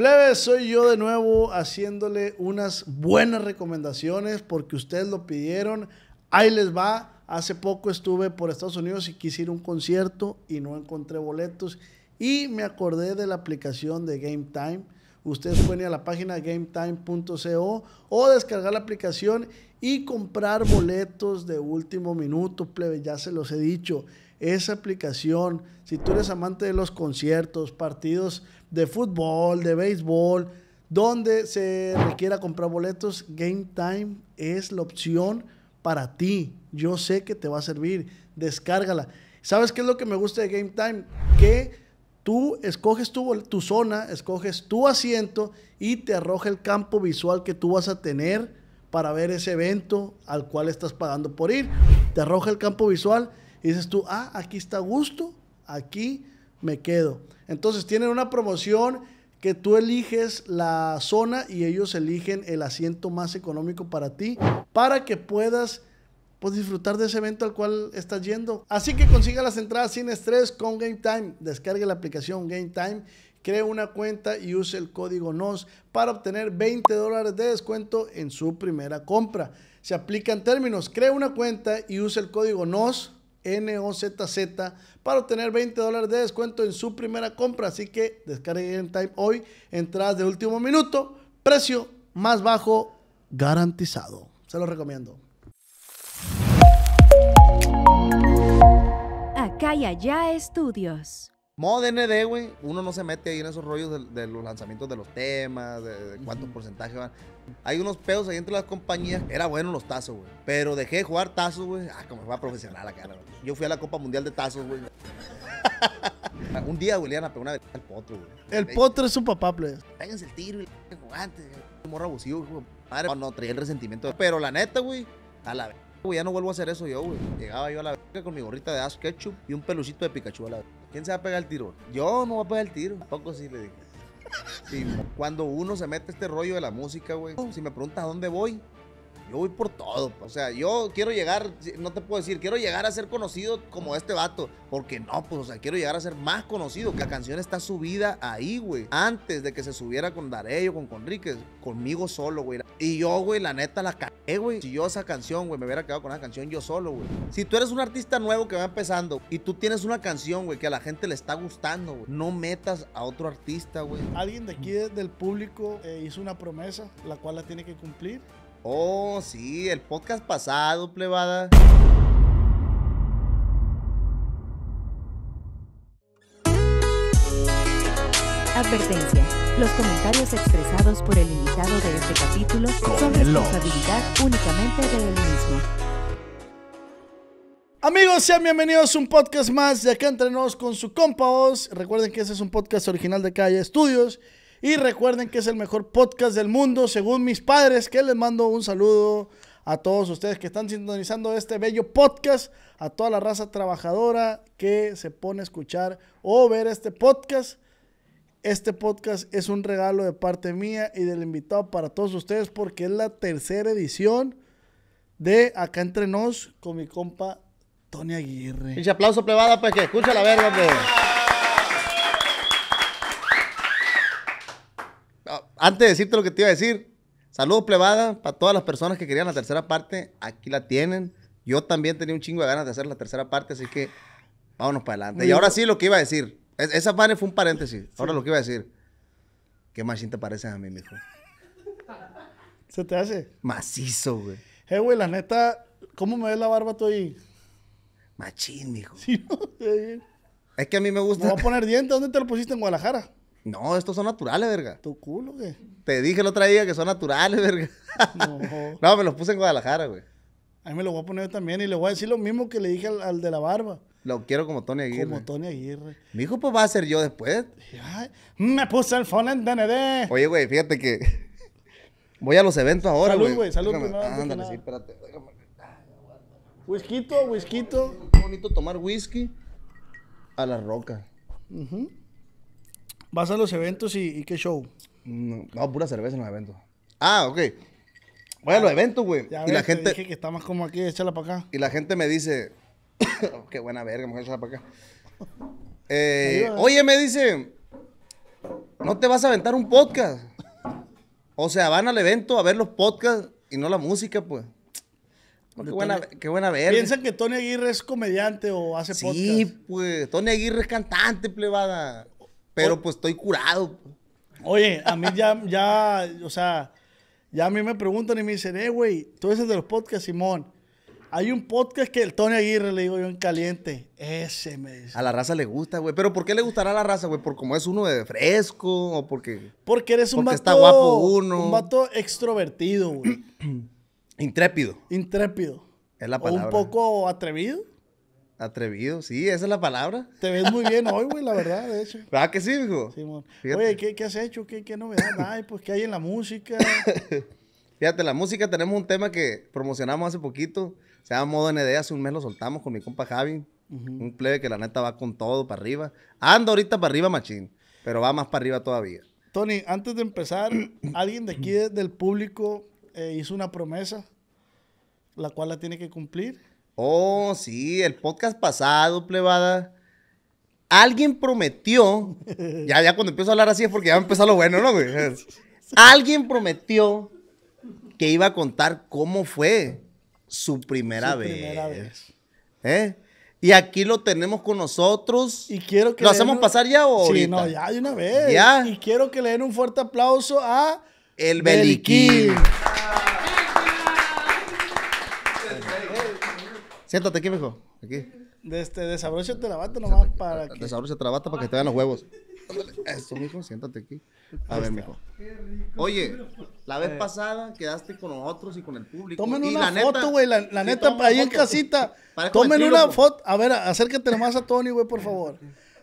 Plebe, soy yo de nuevo haciéndole unas buenas recomendaciones porque ustedes lo pidieron. Ahí les va. Hace poco estuve por Estados Unidos y quise ir a un concierto y no encontré boletos. Y me acordé de la aplicación de Game Time. Ustedes pueden ir a la página gametime.co o descargar la aplicación y comprar boletos de último minuto, plebe. Ya se los he dicho. Esa aplicación, si tú eres amante de los conciertos, partidos de fútbol, de béisbol, donde se requiera comprar boletos, Game Time es la opción para ti. Yo sé que te va a servir. Descárgala. ¿Sabes qué es lo que me gusta de Game Time? Que tú escoges tu, tu zona, escoges tu asiento y te arroja el campo visual que tú vas a tener para ver ese evento al cual estás pagando por ir. Te arroja el campo visual y dices tú, ah, aquí está gusto, aquí me quedo. Entonces tienen una promoción que tú eliges la zona y ellos eligen el asiento más económico para ti, para que puedas pues, disfrutar de ese evento al cual estás yendo. Así que consiga las entradas sin estrés con Game Time. Descargue la aplicación Game Time, cree una cuenta y use el código NOS para obtener 20 dólares de descuento en su primera compra. Se aplican términos, cree una cuenta y use el código NOS NOZZ para obtener 20 dólares de descuento en su primera compra. Así que descarguen Time hoy, entradas de último minuto, precio más bajo garantizado. Se lo recomiendo. Acá y allá estudios. Modo ND, güey, uno no se mete ahí en esos rollos de, los lanzamientos de los temas, de, cuánto porcentaje van. Hay unos pedos ahí entre las compañías. Era bueno los tazos, güey. Pero dejé de jugar tazos, güey. Ah, como va profesional acá, güey. Yo fui a la Copa Mundial de Tazos, güey. un día, güey, le a pegar una vez al potro, güey. El potro es un papá, please. Pues. Péganse el tiro, güey. Jugante, Morro abusivo, güey. Madre, no, traía el resentimiento. Pero la neta, güey, a la vez. Güey, ya no vuelvo a hacer eso yo, güey. Llegaba yo a la verga con mi gorrita de Ash Ketchup y un pelucito de Pikachu a la ¿Quién se va a pegar el tiro? Yo no voy a pegar el tiro. poco sí le dije. cuando uno se mete este rollo de la música, güey, si me preguntas dónde voy, yo voy por todo. O sea, yo quiero llegar, no te puedo decir, quiero llegar a ser conocido como este vato. Porque no, pues, o sea, quiero llegar a ser más conocido. Que la canción está subida ahí, güey. Antes de que se subiera con Darello, con Conríquez, conmigo solo, güey. Y yo, güey, la neta la cagué, güey. Si yo esa canción, güey, me hubiera quedado con esa canción yo solo, güey. Si tú eres un artista nuevo que va empezando y tú tienes una canción, güey, que a la gente le está gustando, no metas a otro artista, güey. Alguien de aquí del público eh, hizo una promesa, la cual la tiene que cumplir. Oh, sí, el podcast pasado, plebada. Advertencia. Los comentarios expresados por el invitado de este capítulo son responsabilidad únicamente de él mismo. Amigos, sean bienvenidos a un podcast más de acá entrenos con su compa Oz. Recuerden que este es un podcast original de Calle Estudios. Y recuerden que es el mejor podcast del mundo, según mis padres, que les mando un saludo a todos ustedes que están sintonizando este bello podcast, a toda la raza trabajadora que se pone a escuchar o ver este podcast. Este podcast es un regalo de parte mía y del invitado para todos ustedes porque es la tercera edición de Acá Entre Nos con mi compa Tony Aguirre. Un aplauso plebada, pues que escucha la verga, antes de decirte lo que te iba a decir, saludos plebada para todas las personas que querían la tercera parte. Aquí la tienen. Yo también tenía un chingo de ganas de hacer la tercera parte, así que vámonos para adelante. Y ahora sí lo que iba a decir. esa parte fue un paréntesis. Ahora lo que iba a decir. ¿Qué machín te pareces a mí, mijo? ¿Se te hace? Macizo, güey. Eh, güey, la neta, ¿cómo me ves la barba tú ahí? Machín, mijo. Sí, no, Es que a mí me gusta. Me a poner dientes. ¿Dónde te lo pusiste? En Guadalajara. No, estos son naturales, verga. ¿Tu culo, güey? Te dije el otro día que son naturales, verga. No. no, me los puse en Guadalajara, güey. A mí me los voy a poner también y le voy a decir lo mismo que le dije al, de la barba. Lo quiero como Tony Aguirre. Como Tony Aguirre. Mi hijo, pues va a ser yo después. me puse el phone en DND. Oye, güey, fíjate que. Voy a los eventos ahora, güey. Salud, güey, salud. ándale, sí, espérate. Whisquito, whisquito. bonito tomar whisky a la roca. Uh ¿Vas a los eventos y, qué show? No, pura cerveza en los eventos. Ah, ok. Voy los eventos, güey. y la gente. dije que está más como aquí, échala para acá. Y la gente me dice. Oh, qué buena verga, mujer, échala para acá. Eh, eh. oye, me dice. No te vas a aventar un podcast. O sea, van al evento a ver los podcasts y no la música, pues. qué, buena, qué buena verga. Piensan que Tony Aguirre es comediante o hace podcast. Sí, pues. Tony Aguirre es cantante, plebada. Pero pues estoy curado. Oye, a mí ya, ya, o sea, ya a mí me preguntan y me dicen, eh, güey, tú eres de los podcasts, Simón. Hay un podcast que el Tony Aguirre le digo yo en caliente. Ese me dice. A la raza le gusta, güey. Pero ¿por qué le gustará a la raza, güey? ¿Por cómo es uno de fresco? ¿O porque.? Porque eres un porque está guapo uno. Un vato extrovertido, güey. Intrépido. Intrépido. Es la palabra. un poco atrevido. Atrevido, sí, esa es la palabra. Te ves muy bien hoy, güey, la verdad, de hecho. ¿Verdad que sí, hijo? Sí, Oye, ¿qué, has hecho? ¿Qué, qué novedad hay? Pues, ¿qué hay en la música? Fíjate, la música tenemos un tema que promocionamos hace poquito. Se llama Modo ND. Hace un mes lo soltamos con mi compa Javi. Un plebe que la neta va con todo para arriba. Anda ahorita para arriba, machín. Pero va más para arriba todavía. Tony, antes de empezar, alguien de aquí del público eh, hizo una promesa, la cual la tiene que cumplir. Oh, sí, el podcast pasado, plebada. Alguien prometió, ya, ya cuando empiezo a hablar así es porque ya empezó lo bueno, ¿no, güey? Alguien prometió que iba a contar cómo fue su primera, vez. ¿Eh? Y aquí lo tenemos con nosotros. Y quiero que ¿Lo hacemos pasar ya o Sí, no, ya de una vez. ¿Ya? Y quiero que le den un fuerte aplauso a... El Beliquín. Beliquín. Siéntate aquí, mijo. Aquí. De este, desabróchate la bata nomás para que... Desabróchate la bata para que te vean los huevos. Eso, mijo, siéntate aquí. A ver, mijo. Oye, la vez eh. pasada quedaste con nosotros y con el público. Tomen una foto, güey, la, la neta, ahí en casita. Tomen una foto. A ver, acércate nomás a Tony, güey, por favor.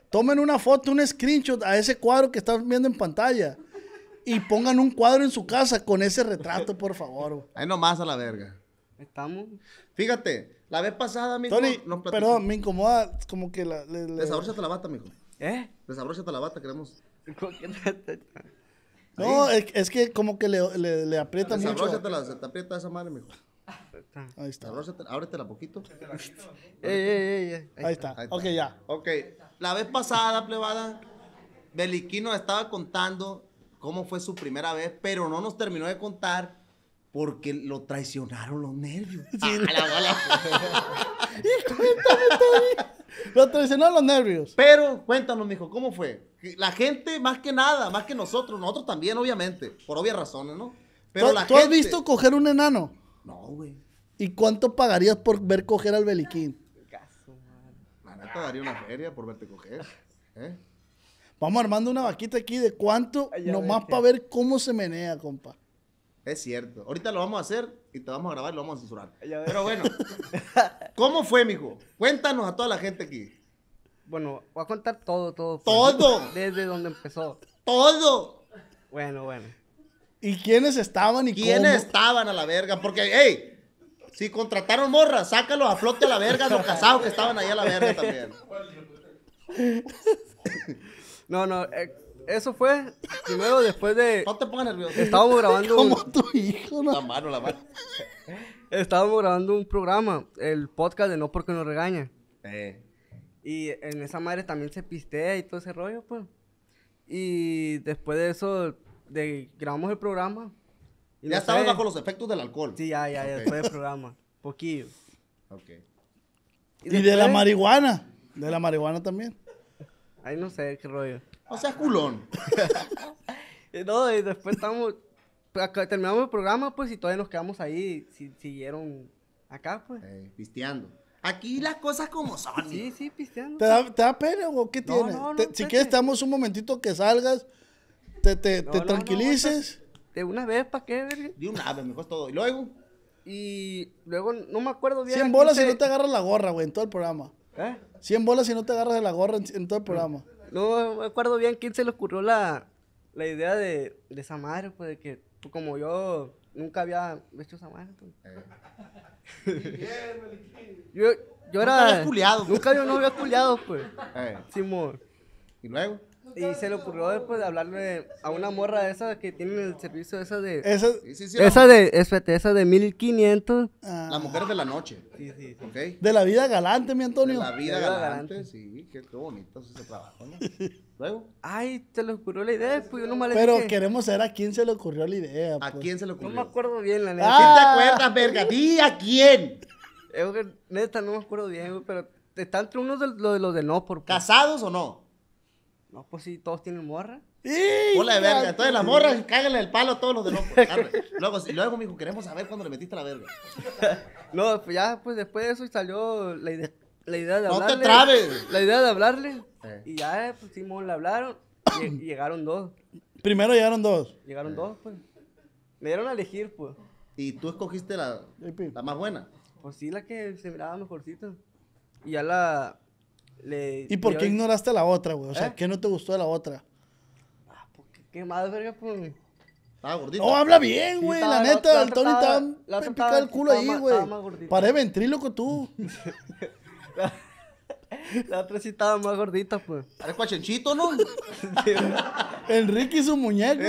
Tomen una foto, un screenshot a ese cuadro que están viendo en pantalla. Y pongan un cuadro en su casa con ese retrato, por favor. Ahí nomás a la verga. Estamos. Fíjate, la vez pasada, mijo. Tony, no perdón, me incomoda como que la. Le, le... Desabróchate la bata, mijo. ¿Eh? Desabróchate la bata, queremos. no, es, que como que le, le, aprieta Desabróchate mucho. La, te aprieta esa madre, mijo. Ahí está. Ábretela poquito. Ahí, está. Ahí está. Ok, ya. Ok. La vez pasada, plebada, Beliquino estaba contando cómo fue su primera vez, pero no nos terminó de contar porque lo traicionaron los nervios. la y Lo traicionaron los nervios. Pero cuéntanos, mijo, ¿cómo fue? La gente, más que nada, más que nosotros, nosotros también, obviamente, por obvias razones, ¿no? Pero ¿Tú, ¿tú has visto coger un enano? No, güey. ¿Y cuánto pagarías por ver coger al Beliquín? La neta daría una feria por verte coger. ¿eh? Vamos armando una vaquita aquí de cuánto, nomás para ver cómo se menea, compa. Es cierto. Ahorita lo vamos a hacer y te vamos a grabar y lo vamos a censurar. Pero bueno, ¿cómo fue, mijo? Cuéntanos a toda la gente aquí. Bueno, voy a contar todo, todo. ¡Todo! desde donde empezó. ¡Todo! Bueno, bueno. ¿Y quiénes estaban y ¿Quiénes estaban a la verga? Porque, hey, si contrataron morras, sácalo, a flote a la verga, los casados que estaban ahí a la verga también. No, no, eh, eso fue primero después de. No te pongas nervioso. Estábamos grabando. Como un... tu hijo, estábamos grabando un programa, el podcast de No Porque Nos Regaña. Eh. Y en esa madre también se pistea y todo ese rollo, pues. Y después de eso, grabamos el programa. ya estabas bajo los efectos del alcohol. Sí, ya, ya, después del programa. Poquillo. Ok. ¿Y, ¿Y de la marihuana? De la marihuana también. Ahí no sé qué rollo. O sea, culón. no, y después estamos. Terminamos el programa, pues, y todavía nos quedamos ahí. siguieron acá, pues. Eh, pisteando. Aquí las cosas como son. Sí, sí, pisteando. ¿Te da, pena o qué no, si pues, quieres, estamos un momentito que salgas, te, tranquilices. Pues, de una vez, ¿para qué? Verga? De una vez, mejor todo. Y luego. Y luego no me acuerdo bien. 100 bolas si no te agarras la gorra, güey, en todo el programa. ¿Eh? 100 bolas si no te agarras de la gorra en, todo el programa. No me acuerdo bien quién se le ocurrió la, la idea de, de esa madre, pues, de que como yo nunca había hecho esa madre. Pues. Eh. yo, yo era... Nunca Nunca yo no había culiado, pues. Eh. Simón. ¿Y luego? Y se le ocurrió después de hablarle a una morra esa que tiene el servicio esa de... Esa, de, espérate, esa de 1500. Ah. La mujer mujeres de la noche. Sí, sí, okay. De la vida galante, mi Antonio. De la vida, galante, sí. Qué, bonito ese trabajo, ¿no? Luego. Ay, te le ocurrió la idea, pues, Pero queremos saber a quién se le ocurrió la idea. ¿A pues. quién se le ocurrió? No me acuerdo bien, la neta. Ah. te acuerdas, verga? ¿Di a quién? neta, no me acuerdo bien, pero está entre unos de los de, de no. Por, ¿Casados o no? No, pues sí, todos tienen morra. Hola de verga, entonces las morras cágale el palo a todos los de los... Luego, me dijo, queremos saber cuándo le metiste la verga. No, pues ya, pues después de eso salió la idea, la idea de No te hablarle. trabes. La idea de hablarle. Y ya, eh, pues sí, le hablaron. y- llegaron dos. Primero llegaron dos. Llegaron dos, pues. Me dieron a elegir, pues. Y tú escogiste la, la más buena. Pues sí, la que se miraba mejorcita. Y ya la, ¿Y por qué ignoraste a la otra, güey? O sea, ¿Eh? ¿qué no te gustó de la otra? Ah, porque qué más verga, pues. Estaba gordito. No, habla bien, güey. la neta, el Tony estaba picado el culo ahí, güey. Paré ventríloco tú. la, otra sí estaba más gordita, pues. ¿Eres cuachenchito, ¿no? Enrique y su muñeco.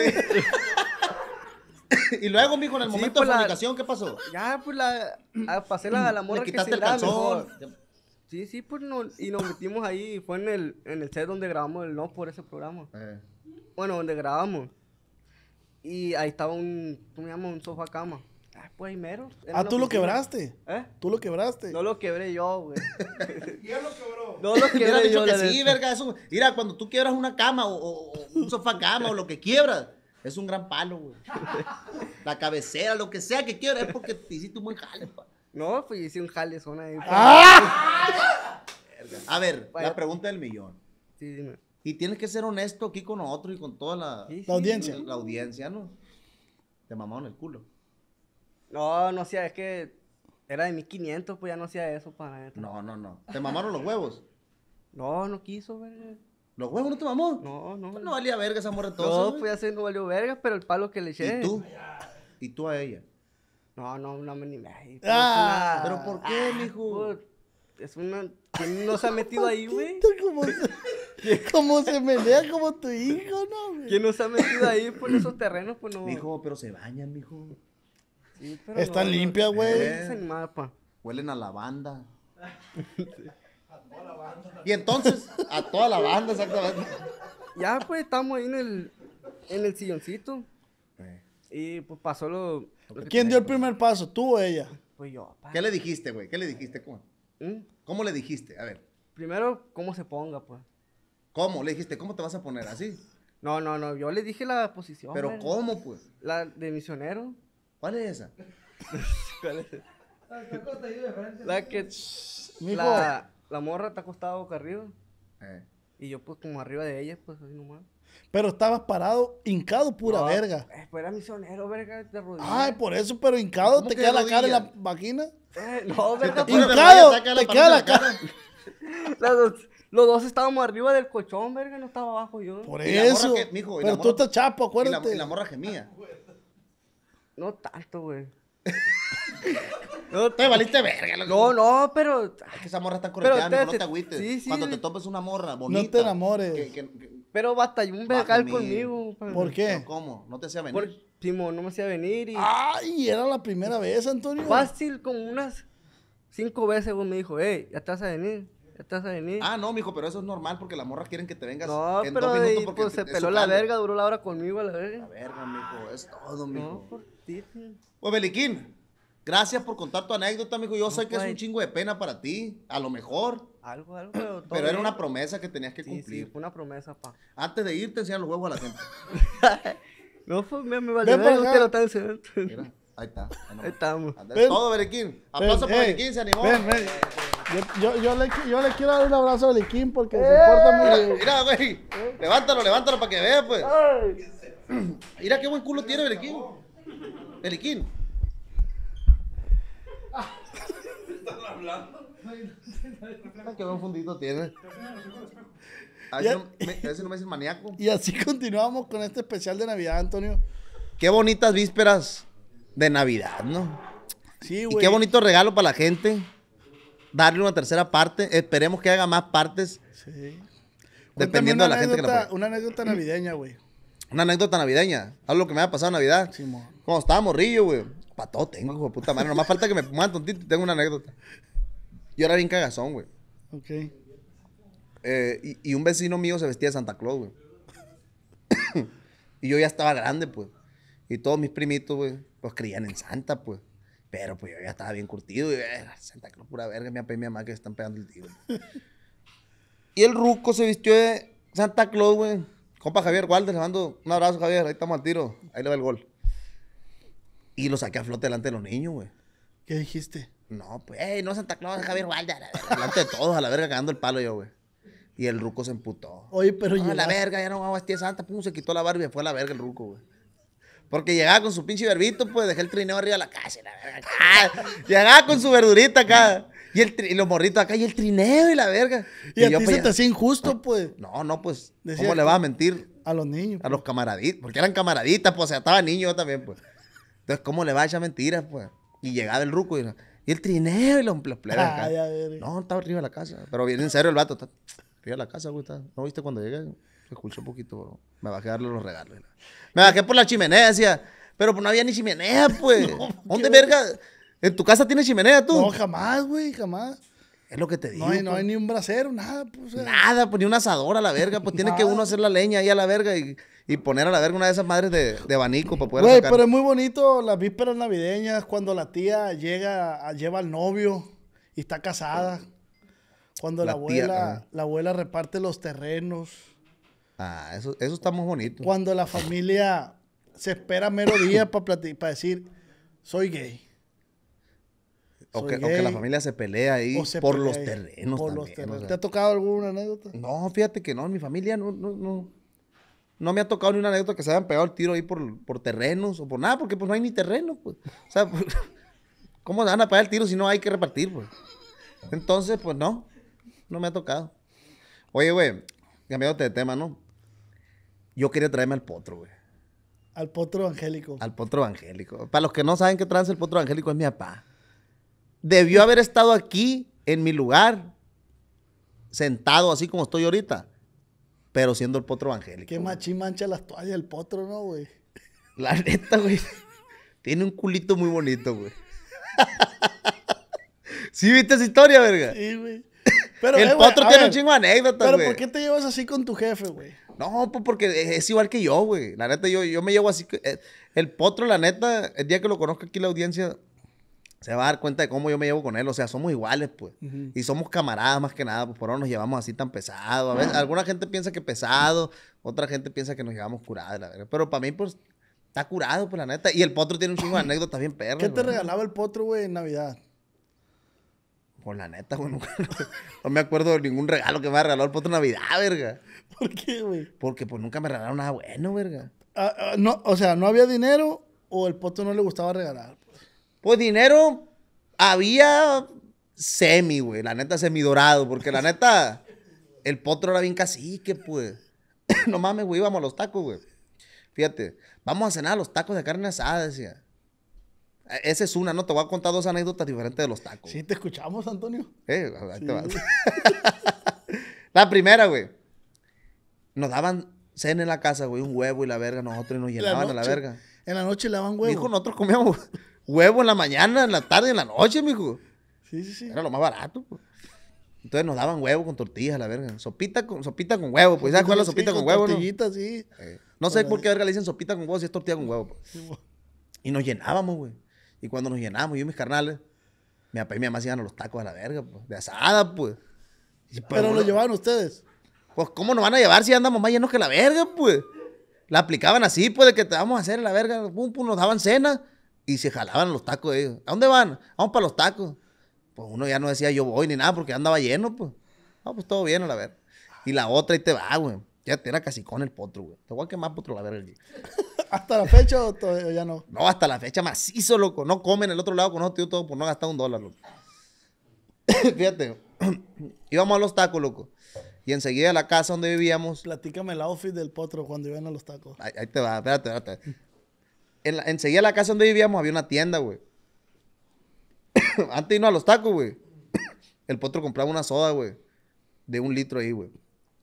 y luego, mijo, en el momento pues de la... comunicación, ¿qué pasó? Ya, pues la. Ah, pasé la, la morra Le quitaste que el calzón. Sí, sí, pues no, y nos metimos ahí, fue en el, set donde grabamos el No por ese programa. Eh. Bueno, donde grabamos. Y ahí estaba un, ¿cómo se llama? Un sofá cama. Ah, pues ahí mero. Ah, tú lo quebraste. ¿Eh? Tú lo quebraste. No lo quebré yo, güey. ¿Quién lo quebró? No lo quebré dicho yo. que sí, verga, eso. Mira, cuando tú quiebras una cama o, un sofá cama o lo que quiebras, es un gran palo, güey. La cabecera, lo que sea que quiebras, es porque te hiciste un buen jale, no, pues hice un jale ahí. Ah. A ver, la pregunta del millón. Sí, dime. Y tienes que ser honesto aquí con nosotros y con toda la, audiencia. La, audiencia, ¿no? Te mamaron el culo. No, no sé, es que era de 1500, pues ya no hacía eso para No, no, no. ¿Te mamaron los huevos? No, no quiso, ver. ¿Los huevos no te mamó? No, no. Pues no valía verga esa todos. No, pues ya se no valió verga, pero el palo que le eché. ¿Y tú? ¿Y tú a ella? No, no, no me ni me. Ah, ¿Pero por qué, ah, mijo? Pues, es una. ¿Quién no se ha metido ahí, güey? ¿Cómo se... melea menea como tu hijo, no, güey? ¿Quién no se ha metido ahí por esos terrenos, pues no? Mijo, pero se bañan, mijo. Sí, pero Está limpia, güey. mapa. Huelen a lavanda. A toda la banda. Y entonces, a toda la banda, exactamente. Ya, pues, estamos ahí en el, en el silloncito. Y pues pasó lo. ¿Quién dio el primer paso? ¿Tú o ella? Pues yo, papá. ¿Qué le dijiste, güey? ¿Qué le dijiste? ¿Cómo? ¿Mm? ¿Cómo le dijiste? A ver. Primero, ¿cómo se ponga, pues? ¿Cómo? Le dijiste, ¿cómo te vas a poner? ¿Así? No, no, no. Yo le dije la posición. ¿Pero cómo, pues? La de misionero. ¿Cuál es esa? ¿Cuál es esa? La que. La, la morra está acostada boca arriba. Eh. Y yo, pues, como arriba de ella, pues, así nomás. Pero estabas parado, hincado pura verga. pues eh, era misionero, verga, de rodillas. Ay, por eso, pero hincado, ¿te queda la cara en la máquina? Eh, no, verga, hincado, te, queda la cara. los, dos estábamos arriba del colchón, verga, no estaba abajo yo. Por eso. pero tú estás chapo, acuérdate. Y la, morra gemía. No tanto, güey. No, te valiste verga. No, no, pero. que esa morra está correteando, no te agüites. Sí, sí, Cuando te topes una morra bonita. No te enamores. Pero batalló un becal conmigo. ¿Por qué? ¿Cómo? No te hacía venir. Por, no me hacía venir. Y... ¡Ay! Era la primera vez, Antonio. Fácil, como unas cinco veces, vos me dijo, hey, ya te a venir. Ya te a venir. Ah, no, mijo, pero eso es normal porque las morras quieren que te vengas en dos minutos porque pues, se peló la verga, duró la hora conmigo la verga. La verga, mijo, es todo, mijo. No, por ti. Pues, Beliquín, gracias por contar tu anécdota, mijo. Yo sé que es un pues. chingo de pena para ti, a lo mejor. Algo, algo. Pero, era una pues. promesa que tenías que cumplir. Sí, fue una promesa, pa. Antes de irte, enseñan los huevos a la gente. no, fue me, me a Ver, usted lo está enseñando. Mira, ahí está. Ahí, estamos. todo, Berequín. Aplauso para Berequín, se animó. Yo, yo, le, yo, le, quiero dar un abrazo a Beliquín porque se porta muy Mira, güey. Levántalo, levántalo para que vea, pues. Mira qué buen culo tiene Beliquín. Beliquín. Ah tiene. Y así continuamos con este especial de Navidad, Antonio. Qué bonitas vísperas de Navidad, ¿no? Sí, güey. Y qué bonito regalo para la gente. Darle una tercera parte. Esperemos que haga más partes. Sí. Dependiendo de la gente que la Una anécdota navideña, güey. Una anécdota navideña. Algo que me ha pasado en Navidad. Sí, mo. Cuando estaba morrillo, güey para tengo, hijo de puta madre. Nomás falta que me pongan tontito tengo una anécdota. Yo era bien cagazón, güey. Ok. Eh, y, un vecino mío se vestía de Santa Claus, güey. y yo ya estaba grande, pues. Y todos mis primitos, güey, pues creían en Santa, pues. Pero pues yo ya estaba bien curtido. Y eh, Santa Claus, pura verga, mi papá y mi mamá que están pegando el tío. y el ruco se vistió de Santa Claus, güey. Compa Javier Walder, le mando un abrazo, Javier. Ahí estamos al tiro. Ahí le va el gol. Y lo saqué a flote delante de los niños, güey. ¿Qué dijiste? No, pues, no Santa Claus, Javier Walda. Delante de todos, a la verga, cagando el palo yo, güey. Y el ruco se emputó. Oye, pero yo. a la verga, ya no vamos a Santa. Pum, se quitó la barba y fue a la verga el ruco, güey. Porque llegaba con su pinche verbito, pues dejé el trineo arriba de la casa. y La verga, llegaba con su verdurita acá. Y, el los morritos acá, y el trineo y la verga. Y, a yo, ti pues, se te hacía injusto, pues. No, no, pues. ¿Cómo le vas a mentir? A los niños. A pues. los camaraditos. Porque eran camaraditas, pues, o sea, estaba niño yo también, pues. Entonces, ¿cómo le va a echar mentiras, pues? Y llegaba el ruco y, el trineo y los, los no, estaba arriba de la casa. Pero bien en serio el vato, está arriba de la casa, güey. ¿No viste cuando llegué? Se escuchó un poquito, Me bajé a darle los regalos. Me bajé por la chimenea, decía. Pero no había ni chimenea, pues. ¿Dónde verga? ¿En tu casa tienes chimenea tú? No, jamás, güey, jamás. Es lo que te digo. No hay, no hay pues. ni un brasero, nada. Pues, Nada, pues ni un asador a la verga. Pues tiene que uno hacer la leña ahí a la verga y y poner a la verga una de esas madres de, abanico para poder Güey, pero es muy bonito las vísperas navideñas cuando la tía llega, lleva al novio y está casada. Cuando la, abuela, reparte los terrenos. Ah, eso, está muy bonito. Cuando la familia se espera mero día para para decir, soy gay. O que, la familia se pelea ahí por los terrenos. también, ¿Te ha tocado alguna anécdota? No, fíjate que no, en mi familia no, no, no. No me ha tocado ni una anécdota que se hayan pegado el tiro ahí por, terrenos o por nada, porque pues no hay ni terreno, pues. O sea, pues, ¿cómo van a pegar el tiro si no hay que repartir, pues? Entonces, pues no, no me ha tocado. Oye, güey, cambiándote de tema, ¿no? Yo quería traerme al potro, güey. Al potro evangélico. Al potro evangélico. Para los que no saben qué trae el potro evangélico es mi papá. Debió haber estado aquí, en mi lugar, sentado así como estoy ahorita pero siendo el potro evangélico. Qué machín mancha las toallas el potro, ¿no, güey? La neta, güey. Tiene un culito muy bonito, güey. ¿Sí viste esa historia, verga? Sí, güey. Pero, el eh, potro tiene un chingo de anécdotas, Pero ¿por qué te llevas así con tu jefe, güey? No, pues porque es igual que yo, güey. La neta, yo, yo me llevo así. Eh, el potro, la neta, el día que lo conozca aquí la audiencia, se va a dar cuenta de cómo yo me llevo con él. O sea, somos iguales, pues. Y somos camaradas más que nada, pues por ahora nos llevamos así tan pesado. A alguna gente piensa que pesado, otra gente piensa que nos llevamos curados, la verdad. Pero para mí, pues, está curado, pues, la neta. Y el potro tiene un chingo de anécdotas bien perros ¿Qué te regalaba el potro, güey, en Navidad? Por pues, la neta, güey, no me acuerdo de ningún regalo que me ha regalado el potro en Navidad, verga. ¿Por qué, güey? Porque pues nunca me regalaron nada bueno, verga. Ah, ah, no, o sea, no había dinero o el potro no le gustaba regalar. Pues dinero había semi, güey. La neta semi dorado, porque la neta, el potro era bien cacique, pues. no mames, güey, íbamos a los tacos, güey. Fíjate, vamos a cenar los tacos de carne asada, decía. E-, esa es una, ¿no? Te voy a contar dos anécdotas diferentes de los tacos. Sí, te escuchamos, Antonio. Eh, ahí te vas. la primera, güey. Nos daban cena en la casa, güey, un huevo y la verga, nosotros y nos llenaban la la verga. En la noche le daban huevo. Dijo, nosotros comíamos huevo en la mañana, en la tarde, en la noche, mijo. Sí, sí, sí. Era lo más barato, pues. Entonces nos daban huevo con tortillas, la verga. Sopita con, sopita con huevo, pues. ¿Sabes cuál es la sopita con, con, huevo? no? sí. Eh, no sé por qué verga le dicen sopita con huevo si es tortilla con huevo. Pues. Y nos llenábamos, güey. Y cuando nos llenábamos, yo y mis carnales, mi papá y mi mamá se iban a los tacos a la verga, pues. De asada, pues. pues Pero no Pero lo llevaban ustedes. Pues, ¿cómo nos van a llevar si andamos más llenos que la verga, pues? La aplicaban así, pues, de que te vamos a hacer la verga. Pum, pum, nos daban cena. Y se jalaban los tacos de eh. ellos. ¿A dónde van? Vamos para los tacos. Pues uno ya no decía yo voy ni nada porque andaba lleno, pues. No, pues todo bien, a la vez. Y la otra ahí te va, güey. Ya te era casi con el potro, güey. Te voy a quemar potro la el ¿Hasta la fecha o todavía ya no? No, hasta la fecha macizo, loco. No comen el otro lado con otro todo por no gastar un dólar, loco. Fíjate, íbamos a los tacos, loco. Y enseguida a la casa donde vivíamos. Platícame el outfit del potro cuando iban a los tacos. ahí te va, espérate, espérate en la, enseguida la casa donde vivíamos había una tienda, güey. Antes de a los tacos, güey. El potro compraba una soda, güey. De un litro ahí, güey.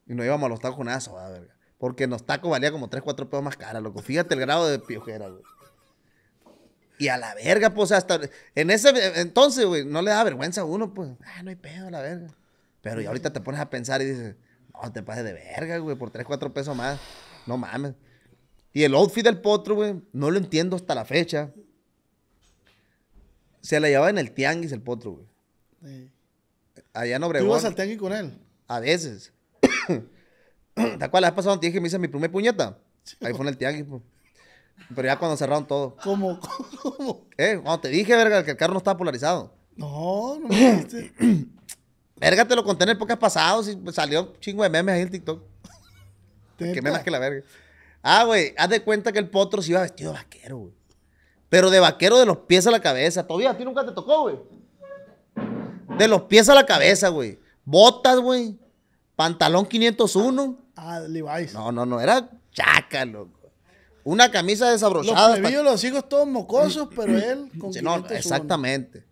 Y no íbamos a los tacos con nada soda, güey. Porque en los tacos valía como 3, 4 pesos más cara, loco. Fíjate el grado de piojera, güey. Y a la verga, pues, hasta. En ese entonces, güey, no le da vergüenza a uno, pues. Ah, no hay pedo, la verga. Pero y ahorita te pones a pensar y dices, no, te pases de verga, güey, por 3, 4 pesos más. No mames. Y el outfit del potro, güey, no lo entiendo hasta la fecha. Se la llevaba en el tianguis el potro, güey. Allá no Obregón. ¿Tú ibas al tianguis con él? A veces. ¿Te acuerdas? La pasado un donde dije que me hice mi primer puñeta. Sí, Ahí fue en el tianguis, pues. Pero ya cuando cerraron todo. ¿Cómo? ¿Cómo? Eh, cuando te dije, verga, que el carro no estaba polarizado. No, no me dijiste. verga, te lo conté en el podcast y salió chingo de memes ahí en TikTok. ¿Qué Que memes que la verga. Ah, güey, haz de cuenta que el potro se iba vestido de vaquero, güey. Pero de vaquero de los pies a la cabeza. Todavía a ti nunca te tocó, güey. De los pies a la cabeza, güey. Botas, güey. Pantalón 501. Ah, Levi's. No, no, no. Era chaca, loco. Una camisa desabrochada. Los, los hijos todos mocosos, pero él con sí, no, Exactamente.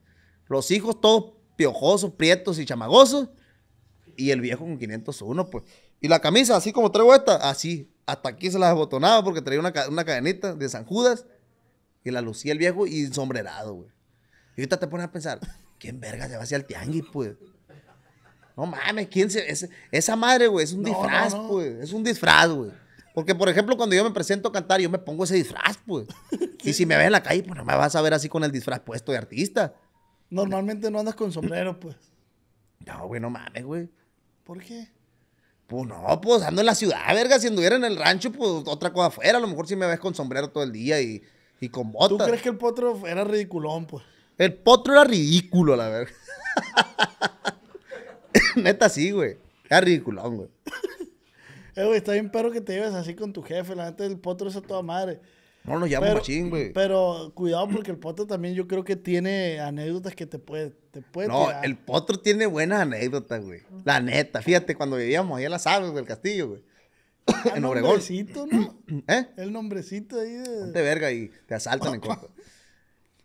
Los hijos todos piojosos, prietos y chamagosos. Y el viejo con 501, pues. Y la camisa, así como traigo esta, así. Hasta aquí se la abotonaba porque traía una, cadenita de San Judas. Y la lucía el viejo y sombrerado, güey. Y ahorita te pones a pensar, ¿quién verga se va hacia el tianguis, pues? No mames, ¿quién se...? esa madre, güey, es un disfraz, pues. Es un disfraz, güey. Porque, por ejemplo, cuando yo me presento a cantar, yo me pongo ese disfraz, pues. Y si me ves en la calle, pues no me vas a ver así con el disfraz puesto de artista. Normalmente no andas con sombrero, pues. No, güey, no mames, güey. ¿Por qué? Pues no, pues ando en la ciudad, verga. Si anduviera en el rancho, pues otra cosa fuera. A lo mejor si me ves con sombrero todo el día y, y con botas. ¿Tú crees que el potro era ridiculón, pues? El potro era ridículo, la verga. Neta, sí, güey. Era ridiculón, güey. eh, güey, está bien perro que te lleves así con tu jefe. La neta, el potro es a toda madre. No nos llamo machín, güey. Pero cuidado porque el potro también yo creo que tiene anécdotas que te puede, te puede No, el potro tiene buenas anécdotas, güey. La neta, fíjate, cuando vivíamos ahí en las aves del castillo, güey. Ah, en el Obregón. ¿no? ¿Eh? El nombrecito ahí de... Ponte verga y te asaltan en corto.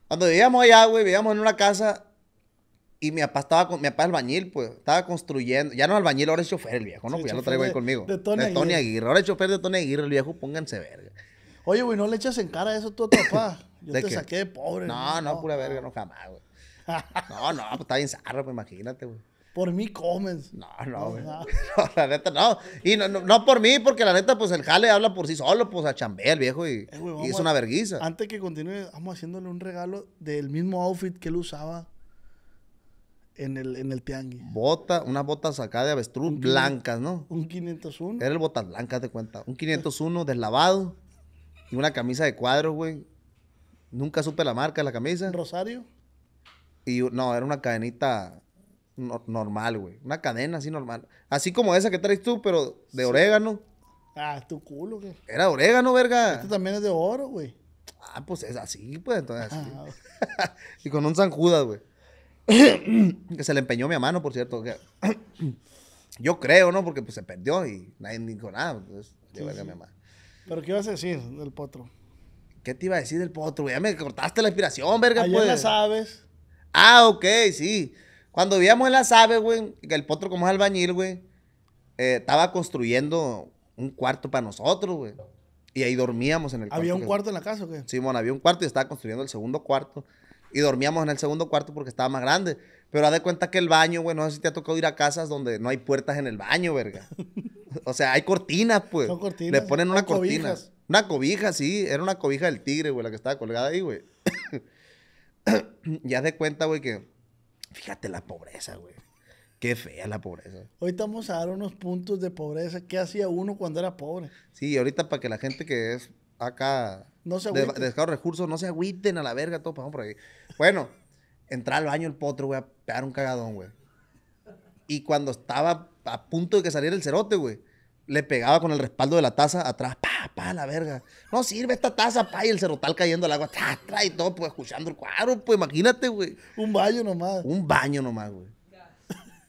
Cuando vivíamos allá, güey, vivíamos en una casa y mi papá estaba con, mi papá albañil, pues, estaba construyendo. Ya no albañil, ahora es chofer el viejo, ¿no? pues ya lo traigo ahí conmigo. De Tony, Aguirre. Aguirre. Ahora es chofer de Tony Aguirre, el viejo, pónganse verga. Oye, güey, no le echas en cara eso tú a tu papá. Yo te saqué de pobre. No, no, pura verga, no jamás, güey. No, no, pues está bien zarra, pues imagínate, güey. Por mí comes. No, no, güey. No, la neta, no. Y no, por mí, porque la neta, pues el jale habla por sí solo, pues a chambea viejo y, eh, es una verguiza. Antes que continúe, vamos haciéndole un regalo del mismo outfit que él usaba en el, en el Bota, unas botas acá de avestruz, blancas, ¿no? Un 501. Era el botas blancas, de cuenta. Un 501 deslavado y una camisa de cuadros, güey. Nunca supe la marca de la camisa. ¿Rosario? Y no, era una cadenita normal, güey. Una cadena así normal. Así como esa que traes tú, pero de orégano. Ah, tu culo, güey. Era orégano, verga. Esto también es de oro, güey. Ah, pues es así, pues, entonces ah, y con un San Judas, güey. que se le empeñó mi mano, por cierto. yo creo, ¿no? Porque pues, se perdió y nadie dijo nada. Entonces, pues, sí, mi mamá. Pero ¿qué ibas a decir del potro? ¿Qué te iba a decir del potro? Ya me cortaste la inspiración, verga, pues. en las aves. Ah, ok, sí. Cuando vivíamos en las aves, güey, que el potro como es albañil, güey, eh, estaba construyendo un cuarto para nosotros, güey. Y ahí dormíamos en el cuarto. ¿Había un cuarto en la casa o qué? sí, bueno, había un cuarto y estaba construyendo el segundo cuarto. Y dormíamos en el segundo cuarto porque estaba más grande. Pero haz de cuenta que el baño, güey, no sé si te ha tocado ir a casas donde no hay puertas en el baño, verga. O sea, hay cortinas, pues. Son cortinas. Le ponen una cortina. Una cobija, sí. Era una cobija del tigre, güey, la que estaba colgada ahí, güey. ya de cuenta, güey, que. Fíjate la pobreza, güey. Qué fea la pobreza. Ahorita vamos a dar unos puntos de pobreza. ¿Qué hacía uno cuando era pobre? Sí, ahorita para que la gente que es acá. No se de, recursos, no se agüiten a la verga, todo. Vamos por ahí. Bueno entrar al baño el potro, güey, a pegar un cagadón, güey. Y cuando estaba a punto de que saliera el cerote, güey, le pegaba con el respaldo de la taza atrás, pa, pa, la verga. No sirve esta taza, pa, y el cerotal cayendo al agua, tra, tra, y todo, pues, escuchando el cuadro, pues, imagínate, güey. Un baño nomás. Un baño nomás, güey.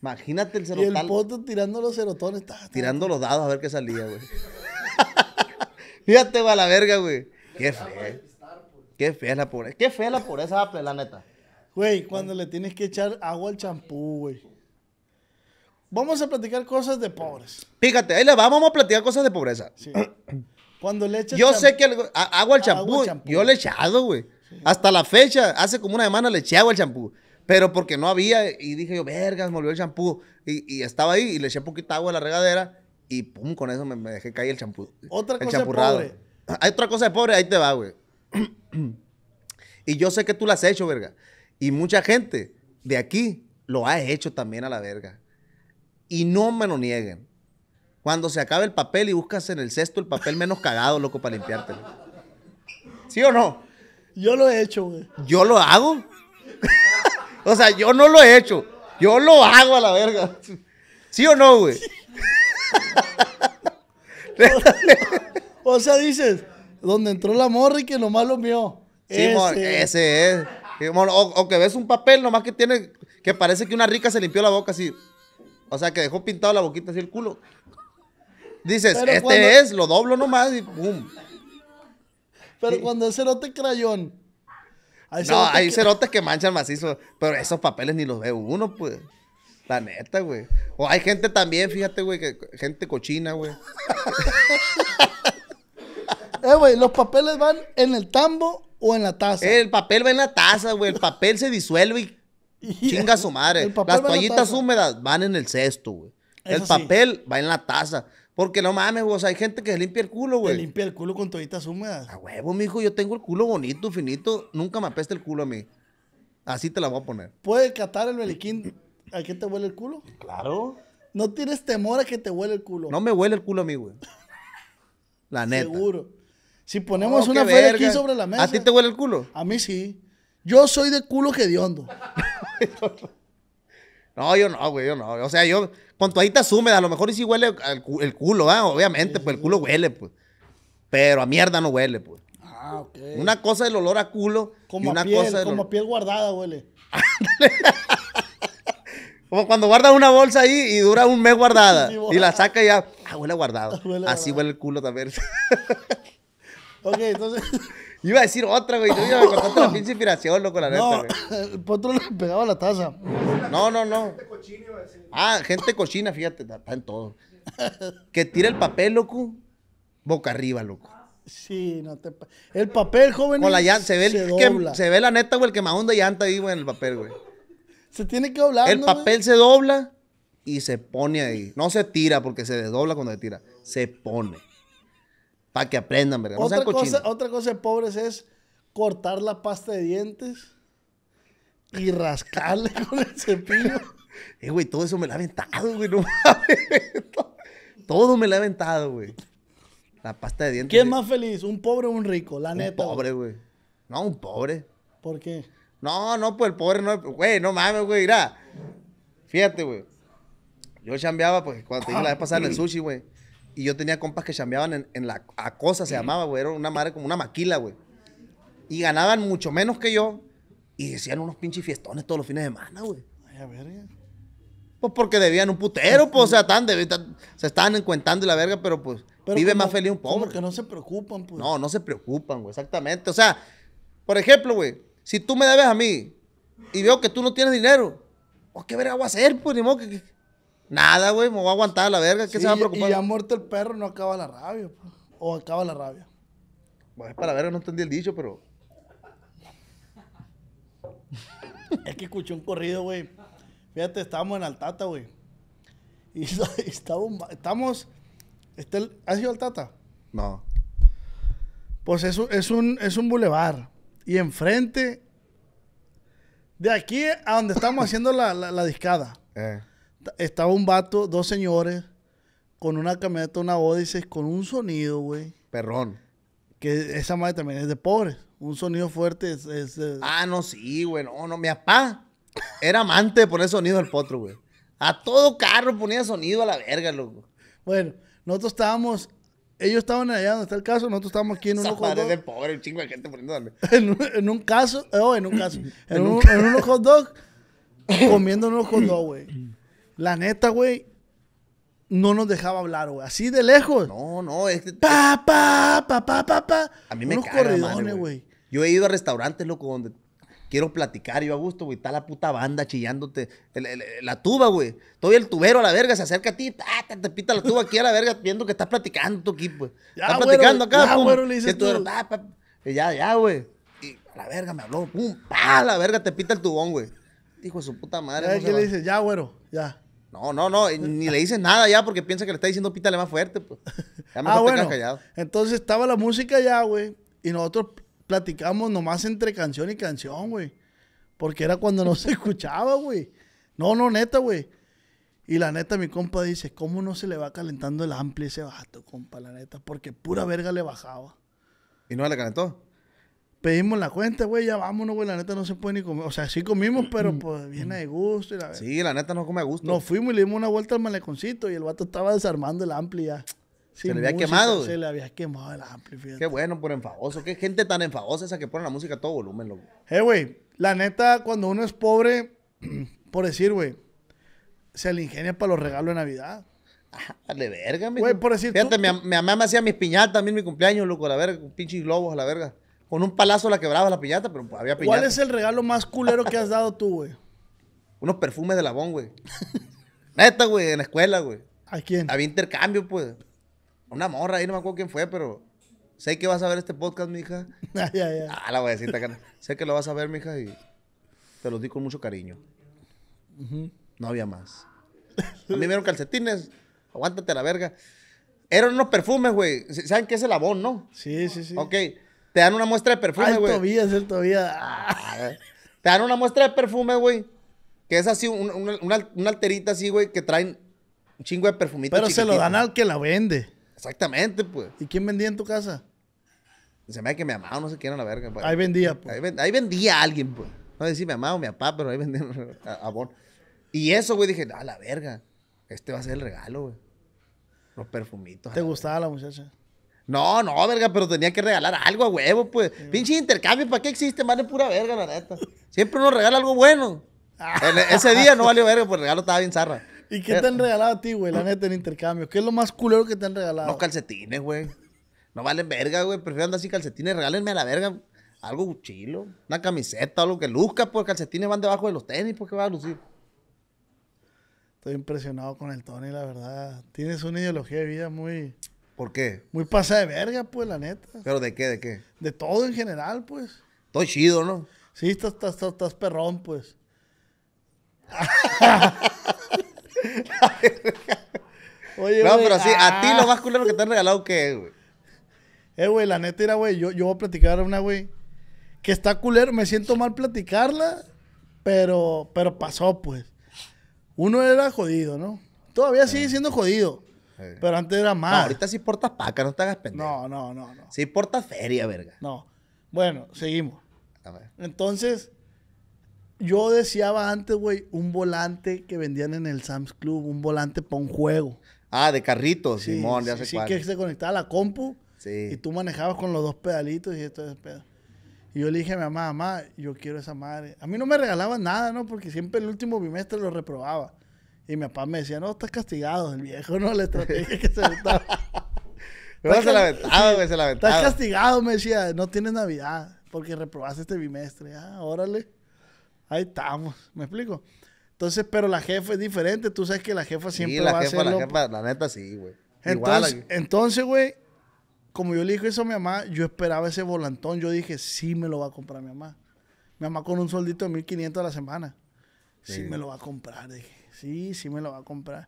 Imagínate el cerotal. Y el potro tirando los cerotones. Ta, tirando los dados a ver qué salía, güey. Fíjate, va la verga, güey. Qué fe. Qué fea la pobreza. Qué fea la pobreza, la neta. Güey, cuando le tienes que echar agua al champú, güey. Vamos a platicar cosas de pobres. Fíjate, ahí le vamos a platicar cosas de pobreza. Sí. Cuando le echas Yo sé que agua al champú, yo le he echado, güey. Hasta la fecha, hace como una semana le eché agua al champú. Pero porque no había, y dije yo, vergas, me olvidó el champú. Y, estaba ahí y le eché un poquito de agua a la regadera. Y pum, con eso me, dejé caer el champú. Otra cosa de pobre. Hay otra cosa de pobre, ahí te va, güey. y yo sé que tú la has hecho, verga. Y mucha gente de aquí lo ha hecho también a la verga. Y no me lo nieguen. Cuando se acabe el papel y buscas en el cesto el papel menos cagado, loco, para limpiártelo. ¿Sí o no? Yo lo he hecho, güey. ¿Yo lo hago? o sea, yo no lo he hecho. Yo lo hago a la verga. ¿Sí o no, güey? o, sea, dices, donde entró la morra y que nomás lo mío. Sí, ese es. O, que ves un papel nomás que tiene, que parece que una rica se limpió la boca así. O sea, que dejó pintado la boquita así el culo. Dices, este es, lo doblo nomás y pum. Pero cuando es cerote crayón. no, hay cerotes que manchan macizo. Pero esos papeles ni los ve uno, pues. La neta, güey. O hay gente también, fíjate, güey, que gente cochina, güey. eh, güey, los papeles van en el tambo o en la taza. El papel va en la taza, güey. El papel se disuelve y chinga su madre. Las toallitas húmedas van en el cesto, güey. el papel va en la taza. Porque no mames, güey. hay gente que se limpia el culo, güey. Se limpia el culo con toallitas húmedas. A huevo, mijo. Yo tengo el culo bonito, finito. Nunca me apeste el culo a mí. Así te la voy a poner. ¿Puede catar el meliquín a qué te huele el culo? Claro. ¿No tienes temor a que te huele el culo? No me huele el culo a mí, güey. La neta. Seguro. Si ponemos oh, una fe aquí sobre la mesa. ¿A ti te huele el culo? A mí sí. Yo soy de culo hondo. no, yo no, güey, yo no. O sea, yo con toallitas húmedas, a lo mejor sí huele el, culo, ¿eh? obviamente, pues el culo huele, pues. Pero a mierda no huele, pues. Ah, ok. Una cosa del el olor a culo como una a piel, como piel guardada huele. como cuando guardas una bolsa ahí y dura un mes guardada y la saca ya, ah, huele guardado. Así huele el culo también. Ok, entonces. Iba a decir otra, güey. Yo iba a contar la pinche inspiración, loco, la neta, no, güey. El potro le pegaba la taza. No, no, no. Gente cochina iba a decir. Ah, gente cochina, fíjate, está en todo. Que tira el papel, loco. Boca arriba, loco. Sí, no te. El papel, joven. Con la llanta, se ve, que, se ve la neta, güey, el que más onda llanta ahí, güey, en el papel, güey. Se tiene que doblar. El papel se dobla y se pone ahí. No se tira porque se desdobla cuando se tira. Se pone que aprendan, verga. No otra, cosa, otra cosa de pobres es cortar la pasta de dientes y rascarle con el cepillo. Eh, güey, todo eso me lo ha aventado, güey, no Todo me lo ha aventado, güey. La pasta de dientes. ¿Quién es más feliz, un pobre o un rico? La neta. Un pobre, güey. No, un pobre. ¿Por qué? No, no, pues el pobre no. Güey, no mames, güey, mira. Fíjate, güey. Yo chambeaba, pues cuando te dije la vez pasada en el sushi, güey. Y yo tenía compas que chambeaban en, la a cosa, se llamaba, güey. Era una madre como una maquila, güey. Y ganaban mucho menos que yo. Y decían unos pinches fiestones todos los fines de semana, güey. Ay, verga. Pues porque debían un putero, pues, o sea, tan, se estaban encuentando y la verga, pero pues vive más feliz un pobre. Porque no se preocupan, pues. No, no se preocupan, güey, exactamente. O sea, por ejemplo, güey, si tú me debes a mí y veo que tú no tienes dinero, pues qué verga voy a hacer, pues, ni modo que Nada, güey, me voy a aguantar la verga, ¿qué se va a preocupar? Y ya muerto el perro, no acaba la rabia, o acaba la rabia. Bueno, pues es para ver verga, no entendí el dicho, pero. es que escuché un corrido, güey. Fíjate, estábamos en Altata, güey. Y, estábamos. estamos este ¿Has ido Altata? No. Pues es, es, un, es un bulevar. Y enfrente. De aquí a donde estamos haciendo la, la, la discada. Eh estaba un vato, dos señores, con una camioneta, una Odyssey, con un sonido, güey. Perrón. Que esa madre también es de pobre Un sonido fuerte es... Ah, no, sí, güey. No, no, mi papá era amante de poner sonido al potro, güey. A todo carro ponía sonido a la verga, loco. Bueno, nosotros estábamos... Ellos estaban allá donde está el caso, nosotros estábamos aquí en un hot dog. de pobre, un chingo de gente poniéndole. en, un, caso, eh, oh, en un caso, en, unos hot dog, comiendo unos hot dog, güey la neta, güey, no nos dejaba hablar, güey. Así de lejos. No, no, es. Pa, pa, pa, pa, pa, A mí me Unos caga, madre, güey. Yo he ido a restaurantes, loco, donde quiero platicar yo a gusto, güey. Está la puta banda chillándote. la tuba, güey. Todavía el tubero a la verga se acerca a ti. te, pita la tuba aquí a la verga viendo que estás platicando tú aquí, pues. güey. Estás platicando acá, ya, pum. Güero, le Ya, ya, güey. Y a la verga me habló, pum, pa, la verga te pita el tubón, güey. Dijo su puta madre. Ya, le dice, Ya, güero, ya. No, no, no, ni le dices nada ya porque piensa que le está diciendo pítale más fuerte, pues. Ya ah, bueno. callado. Entonces estaba la música ya, güey, y nosotros platicamos nomás entre canción y canción, güey. Porque era cuando no se escuchaba, güey. No, no, neta, güey. Y la neta, mi compa dice, ¿cómo no se le va calentando el amplio ese vato, compa, la neta? Porque pura verga le bajaba. ¿Y no le calentó? Pedimos la cuenta, güey, ya vámonos, güey. La neta no se puede ni comer. O sea, sí comimos, pero pues viene de gusto. Y la sí, la neta no come a gusto. Nos fuimos y le dimos una vuelta al maleconcito y el vato estaba desarmando el ampli ya. se le había quemado. Se le había quemado el ampli, Qué bueno por enfadoso. Qué gente tan enfadosa esa que pone la música a todo volumen, loco. Eh, güey, la neta, cuando uno es pobre, por decir, güey, se le ingenia para los regalos de Navidad. Ajá, ah, dale verga, mi. Güey, por decir. Fíjate, mi, mamá me hacía mis piñatas también mi cumpleaños, loco, la verga, pinches globos a la verga. Con un palazo la quebraba la piñata, pero había piñata. ¿Cuál es el regalo más culero que has dado tú, güey? Unos perfumes de Labón, güey. Neta, güey, en la escuela, güey. ¿A quién? Había intercambio, pues. Una morra, ahí no me acuerdo quién fue, pero sé que vas a ver este podcast, mija. ya, ya, ya. Ah, la voy a decir, sé que lo vas a ver, mija, y te los di con mucho cariño. No había más. A mí me dieron calcetines, aguántate la verga. Eran unos perfumes, güey. ¿Saben qué es el Labón, no? Sí, sí, sí. Ok. Te dan una muestra de perfume, güey. El Tobías, el Te dan una muestra de perfume, güey. Que es así, una, alterita así, güey, que traen un chingo de perfumitos. Pero se lo dan al que la vende. Exactamente, pues. ¿Y quién vendía en tu casa? Se me ha que mi mamá no sé quién era la verga. güey. Pues. Ahí vendía, pues. Ahí, vendía, a alguien, pues. No sé si mi mamá o mi papá, pero ahí vendía a, Y eso, güey, dije, a la verga. Este va a ser el regalo, güey. Los perfumitos. ¿Te gustaba la muchacha? No, no, verga, pero tenía que regalar algo a huevo, pues. Pinche intercambio, ¿para qué existe? Vale pura verga, la neta. Siempre uno regala algo bueno. Ah. E-, ese día no valió verga, pues el regalo estaba bien zarra. ¿Y qué te han eh. regalado a ti, güey, la neta, en intercambio? ¿Qué es lo más culero que te han regalado? Los calcetines, güey. No valen verga, güey. Prefiero andar sin calcetines. Regálenme a la verga algo chilo. Una camiseta, algo que luzca, pues calcetines van debajo de los tenis, pues, qué va a lucir. Estoy impresionado con el Tony, la verdad. Tienes una ideología de vida muy... ¿Por qué? Muy pasa de verga, pues, la neta. ¿Pero de qué? ¿De qué? De todo en general, pues. Todo chido, ¿no? Sí, estás, estás, estás, perrón, pues. Oye, no, pero sí, a ti ah. lo más culero que te han regalado, ¿qué güey? Eh, güey, la neta era, güey, yo, voy a platicar una, güey, que está culero, me siento mal platicarla, pero, pero pasó, pues. Uno era jodido, ¿no? Todavía sigue ah. siendo jodido. Pero antes era más. ahorita sí portas paca, no te hagas pendejo. No, no, no, no. Sí portas feria, verga. No. Bueno, seguimos. Entonces, yo deseaba antes, güey, un volante que vendían en el Sam's Club, un volante para un juego. Ah, de carritos, Simón, ya sí, sí, que se conectaba a la compu. Sí. Y tú manejabas con los dos pedalitos y esto es pedo. Y yo le dije a mi mamá, mamá, yo quiero esa madre. A mí no me regalaban nada, ¿no? Porque siempre el último bimestre lo reprobaba. Y mi papá me decía, no, estás castigado, el viejo, no, le estrategia que se aventaba. se la aventaba, güey, se la aventaba. Estás castigado, me decía, no tienes Navidad, porque reprobaste este bimestre. Ah, órale, ahí estamos, ¿me explico? Entonces, pero la jefa es diferente, tú sabes que la jefa siempre la va a ser... la jefa, la neta sí, güey. Entonces, entonces, güey, como yo le dije eso a mi mamá, yo esperaba ese volantón. Yo dije, sí me lo va a comprar mi mamá. Mi mamá con un soldito de 1500 a la semana. sí me lo va a comprar. Dije, Sí, sí me lo va a comprar.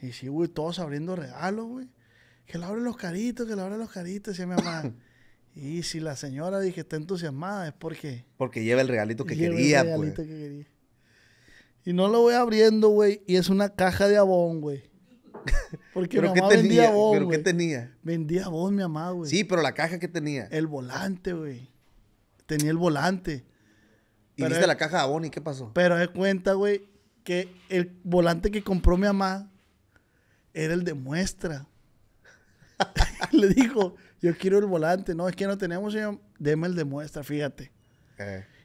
Y sí, güey, todos abriendo regalos, güey. Que la abren los caritos, que le abren los caritos, decía mi mamá. y si la señora dije está entusiasmada es porque... Porque lleva el regalito que quería, el pues. quería. Y no lo voy abriendo, güey. Y es una caja de abón, güey. Porque vendía abón, ¿Pero qué tenía? Vendía abón mi mamá, güey. Sí, pero la caja que tenía. El volante, güey. Tenía el volante. ¿Y viste eh, la caja de abón y qué pasó? Pero de cuenta, güey, que el volante que compró mi mamá era el de muestra. Le dijo, yo quiero el volante. No, es que no tenemos, señor. Deme el de muestra, fíjate.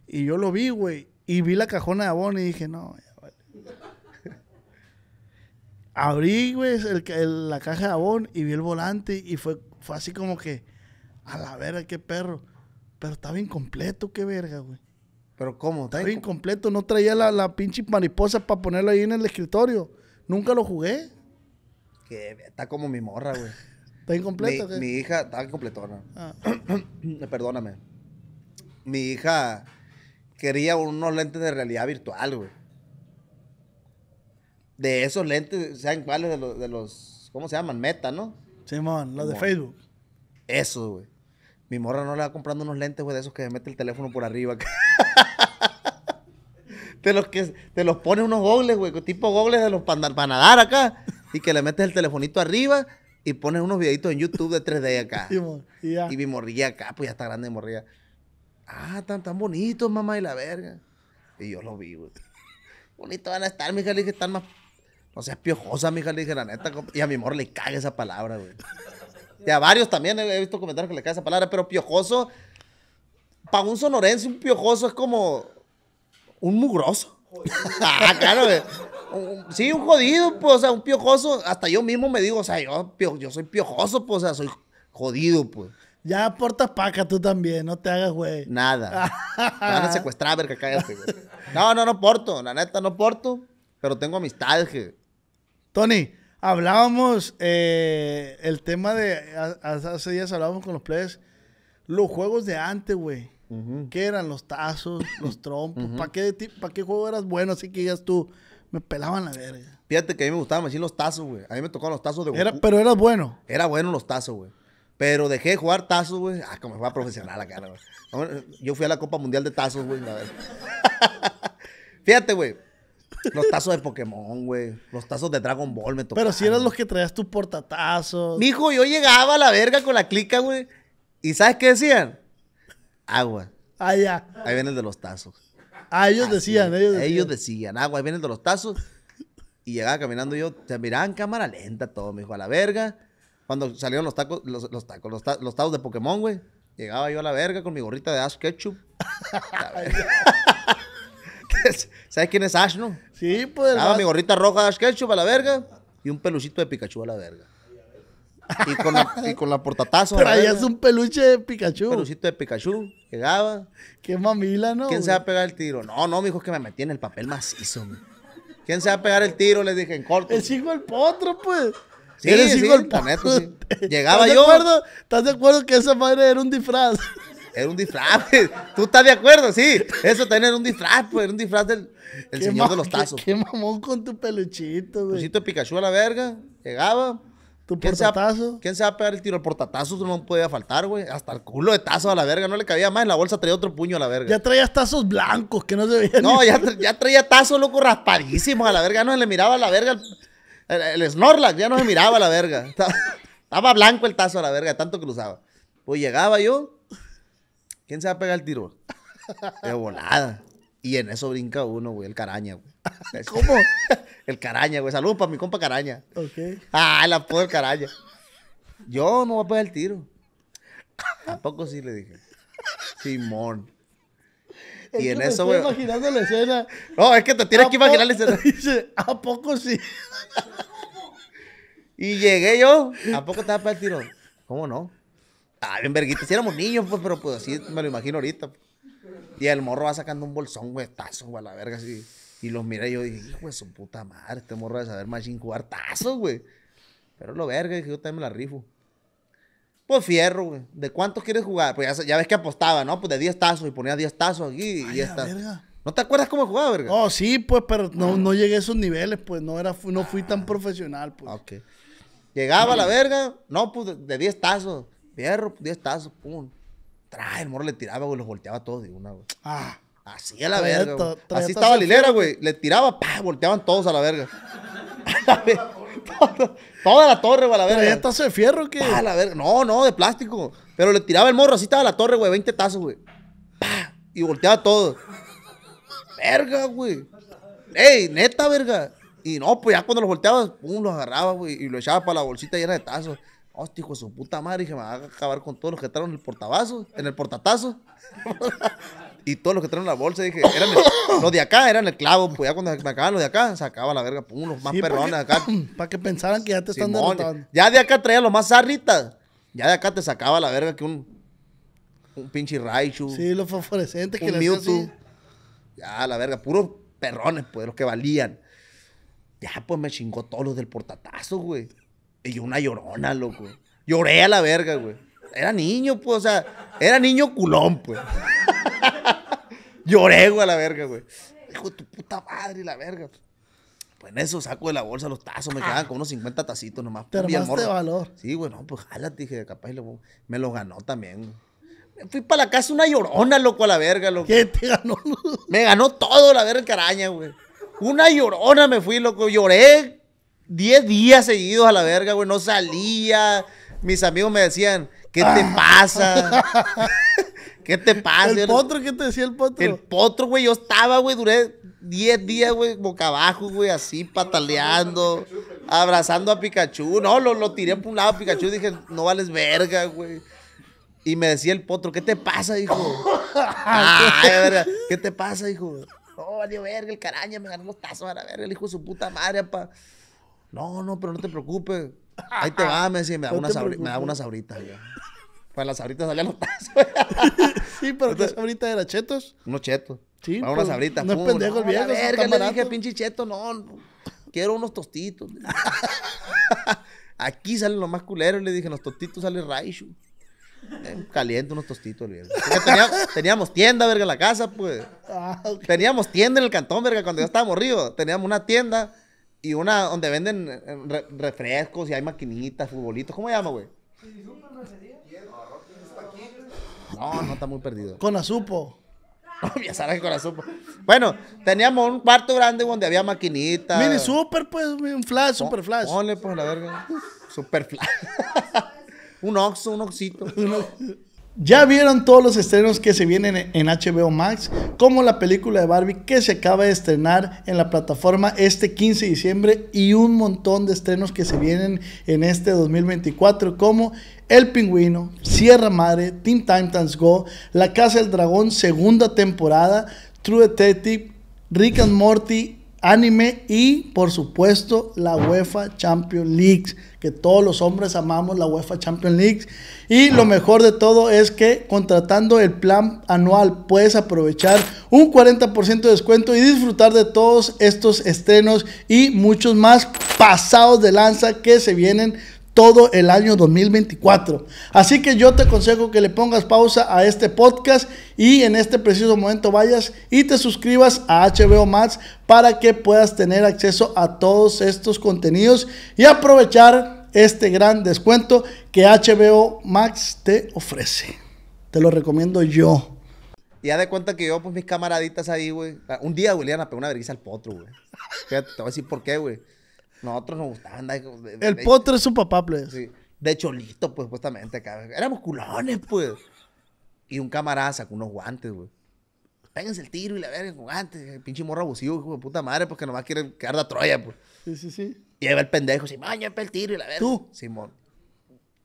Y yo lo vi, güey. Y vi la cajona de abono y dije, no, vale. Abrí, güey, la caja de abón y vi el volante y fue, fue así como que, a la verga, qué perro. Pero estaba incompleto, qué verga, güey. Pero ¿cómo? Está incompleto. No traía la, la pinche mariposa para ponerla ahí en el escritorio. Nunca lo jugué. Que está como mi morra, güey. ¿Está incompleto? Mi, hija está incompletona. Ah. Perdóname. Mi hija quería unos lentes de realidad virtual, güey. De esos lentes, sean cuáles? De los, de los ¿cómo se llaman? Meta, ¿no? Simón, los de Facebook. Eso, güey. Mi morra no le va comprando unos lentes, güey, de esos que mete el teléfono por arriba los que te los pones unos gogles, güey, tipo gogles de los para nadar acá. Y que le metes el telefonito arriba y pones unos videitos en YouTube de 3D acá. Y, mi morrilla acá, pues ya está grande mi morrilla. Ah, tan, tan bonitos, mamá, y la verga. Y yo lo vi, güey. Bonitos van a estar, mija, le dije, están más. No seas piojosa, mija, le dije, la neta. Y a mi amor le caga esa palabra, güey. Y a varios también he visto comentarios que le cae esa palabra, pero piojoso para un sonorense, un piojoso es como un mugroso. ah, claro, eh. Sí, un jodido, pues, o sea, un piojoso. Hasta yo mismo me digo, o sea, yo, soy piojoso, pues, o sea, soy jodido, pues. Ya aportas paca tú también, no te hagas, güey. Nada. Nada van a secuestrar, verga, cállate, No, no, no porto, la neta, no porto, pero tengo amistad. que... Tony, hablábamos eh, el tema de. hace días hablábamos con los players. Los juegos de antes, güey. ¿Qué eran los tazos, los trompos? ¿Para qué, pa qué juego eras bueno? Así que ya tú, me pelaban la verga. Fíjate que a mí me gustaban así los tazos, güey. A mí me tocaban los tazos de Goku. Era, pero eras bueno. Era bueno los tazos, güey. Pero dejé de jugar tazos, güey. Ah, como fue a profesional acá, güey. Yo fui a la Copa Mundial de Tazos, güey. Fíjate, güey. Los tazos de Pokémon, güey. Los tazos de Dragon Ball me tocaban. Pero si eras los que traías tu portatazos. Mijo, yo llegaba a la verga con la clica, güey. ¿Y sabes qué decían? agua. Ah, ahí viene el de los tazos. Ah, ellos decían, ellos decían. Ellos decían, agua, ahí viene el de los tazos. Y llegaba caminando yo, se miraba cámara lenta todo, me dijo, a la verga. Cuando salieron los tacos, los, tacos, los, de Pokémon, güey. Llegaba yo a la verga con mi gorrita de Ash Ketchup. ¿Sabes quién es Ash, no? Sí, pues. Daba mi gorrita roja de Ash Ketchup a la verga y un pelucito de Pikachu a la verga. Y con la, portatazo. Traías un peluche de Pikachu. pelucito de Pikachu. Llegaba. Qué mamila, ¿no? ¿Quién se va a pegar el tiro? No, no, mijo, es que me metí en el papel macizo. ¿Quién se va a pegar el tiro? Les dije en corto. El hijo del potro, pues. Sí, Eres hijo del potro. Llegaba ¿Estás De acuerdo, ¿Estás de acuerdo que esa madre era un disfraz? Era un disfraz. ¿Tú estás de acuerdo? Sí. Eso también era un disfraz, pues. Era un disfraz del señor de los tazos. Qué, qué, mamón con tu peluchito, güey. Peluchito de Pikachu a la verga. Llegaba. ¿Quién Se va, a pegar el tiro? El portatazo no podía faltar, güey. Hasta el culo de tazo a la verga. No le cabía más. En la bolsa traía otro puño a la verga. Ya traía tazos blancos que no se veían. No, ya, traía tazos, loco, raspadísimos a la verga. No le miraba a la verga. El, Snorlax ya no se miraba a la verga. Estaba, blanco el tazo a la verga, tanto que lo usaba. Pues llegaba yo. ¿Quién se va a pegar el tiro? De volada. Y en eso brinca uno, güey, el caraña, güey. ¿Cómo? El caraña, güey. Saludos para mi compa caraña. Ok. Ah, el apodo del caraña. Yo no voy a pegar el tiro. ¿A poco sí le dije. Simón. Y en eso, güey. Estoy imaginando la escena. No, es que te tienes que imaginar la escena. Dice, ¿a poco sí? y llegué yo. ¿A poco te vas a pegar el tiro? ¿Cómo no? Ah, bien verguita. Si éramos niños, pues, pero pues así me lo imagino ahorita. Y el morro va sacando un bolsón, güey, tazo, güey, a la verga, así. Y los miré y yo dije, hijo de su puta madre, este morro de saber más tazos, güey. Pero lo verga, que yo también me la rifo. Pues fierro, güey. ¿De cuántos quieres jugar? Pues ya, ves que apostaba, ¿no? Pues de 10 tazos y ponía 10 tazos aquí y ya Verga. ¿No te acuerdas cómo jugaba, verga? Oh, sí, pues, pero ah. no, llegué a esos niveles, pues. No, era, no fui tan ah. profesional, pues. Ok. Llegaba la verga, no, pues de 10 tazos. Fierro, 10 tazos, pum. Trae, el morro le tiraba, güey, los volteaba todos de una, güey. Ah. Así a la verga. Así estaba Lilera, güey. Le tiraba, pa, volteaban todos a la verga. Toda, la torre, güey, a la verga. ¿Ya de fierro que A la verga. No, no, de plástico. Pero le tiraba el morro, así estaba la torre, güey, 20 tazos, güey. Pa, y volteaba todo. Verga, güey. Ey, neta, verga. Y no, pues ya cuando los volteabas, pum, los agarraba, güey, y lo echaba para la bolsita llena de tazos. Hostia, hijo de su puta madre, Dije, me va a acabar con todos los que estaban en el portabazo en el portatazo. y todos los que traían la bolsa, dije, eran los de acá eran el clavo, pues ya cuando me acaban los de acá, sacaba la verga, pum, pues, los más perrones acá. Para que pensaran que ya te están derrotando. Ya de acá traía los más zarritas, ya de acá te sacaba la verga que un, un pinche Raichu. Sí, los fosforescentes que Mewtwo. Ya, la verga, puros perrones, pues, los que valían. Ya, pues, me chingó todos los del portatazo, güey. Y yo una llorona, loco. Lloré a la verga, güey. Era niño, pues, o sea, era niño culón, pues. Lloré, güey, a la verga, güey. Hijo de tu puta madre, la verga. Pues en eso saco de la bolsa los tazos, me quedan ah. quedaban como unos 50 tacitos nomás. más de valor. Sí, güey, no, pues jálate, dije, capaz lo, me lo ganó también. Güey. fui para la casa una llorona, loco, a la verga, loco. ¿Qué te ganó? me ganó todo, la verga, caraña, güey. Una llorona me fui, loco. Lloré 10 días seguidos a la verga, güey. No salía. Mis amigos me decían, ¿qué te ah. pasa? ¿Qué te pasa? El potro, ¿qué te decía el potro? El potro, güey, yo estaba, güey, duré 10 días, güey, boca abajo, güey, así, pataleando, abrazando a Pikachu. No, lo, lo tiré por un lado a Pikachu, dije, no vales verga, güey. Y me decía el potro, ¿qué te pasa, hijo? Ay, verga, ¿qué te pasa, hijo? No, valió verga, el caraña me ganó los tazos a la verga, el hijo de su puta madre, pa. No, no, pero no te preocupes. Ahí te va, me decía, me da, unas una, me da sabrita. güey. Para las sabritas salían los tazos. sí, pero las abritas, era? ¿Chetos? Unos chetos. Sí. Para una sabritas. No pendejo el viejo. verga, le dije pinche cheto, no, Quiero unos tostitos. Aquí salen los más culeros. Le dije, los tostitos salen raichu. Eh, caliente unos tostitos, viejo. Teníamos, teníamos, tienda, verga, en la casa, pues. Ah, teníamos tienda en el cantón, verga, cuando yo estábamos morrido. Teníamos una tienda y una donde venden eh, refrescos y hay maquinitas, futbolitos. ¿Cómo se llama, güey? No, no está muy perdido. Con Azupo. sabes que con Azupo. Bueno, teníamos un cuarto grande donde había maquinitas. Mini super, pues, un flash, super flash. Ole, pues, la verga. Super flash. un oxo, un oxito. Ya vieron todos los estrenos que se vienen en HBO Max, como la película de Barbie que se acaba de estrenar en la plataforma este 15 de diciembre y un montón de estrenos que se vienen en este 2024, como El Pingüino, Sierra Madre, Teen Time Tans Go, La Casa del Dragón, segunda temporada, True Detective, Rick and Morty anime y por supuesto la UEFA Champions League, que todos los hombres amamos la UEFA Champions League y lo ah. mejor de todo es que contratando el plan anual puedes aprovechar un 40% de descuento y disfrutar de todos estos estrenos y muchos más pasados de lanza que se vienen todo el año 2024. Así que yo te aconsejo que le pongas pausa a este podcast y en este preciso momento vayas y te suscribas a HBO Max para que puedas tener acceso a todos estos contenidos y aprovechar este gran descuento que HBO Max te ofrece. Te lo recomiendo yo. ya de cuenta que yo, pues mis camaraditas ahí, güey. Un día, Juliana le una vergüenza al potro, güey. te voy a decir por qué, güey. Nosotros nos gustaban, el potro es su papá, pues. Sí. De cholito, pues, supuestamente. Éramos culones, pues. Y un camaraza con unos guantes, güey. Pénganse el tiro y la verga con guantes. Eh, pinche morro abusivo, hijo de puta madre, Porque pues, nomás quiere quedar de Troya, pues. Sí, sí, sí. Y ahí el pendejo, Simón, yo el tiro y la verga. ¿Tú? Simón.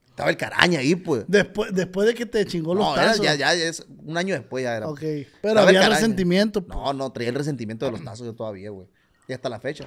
Estaba el caraña ahí, pues. Después, después de que te chingó los no, tazos. Era, ya, ya, es un año después ya era. Pues. Ok. Pero había resentimiento. Pues. No, no, traía el resentimiento de los tazos yo todavía, güey. Y hasta la fecha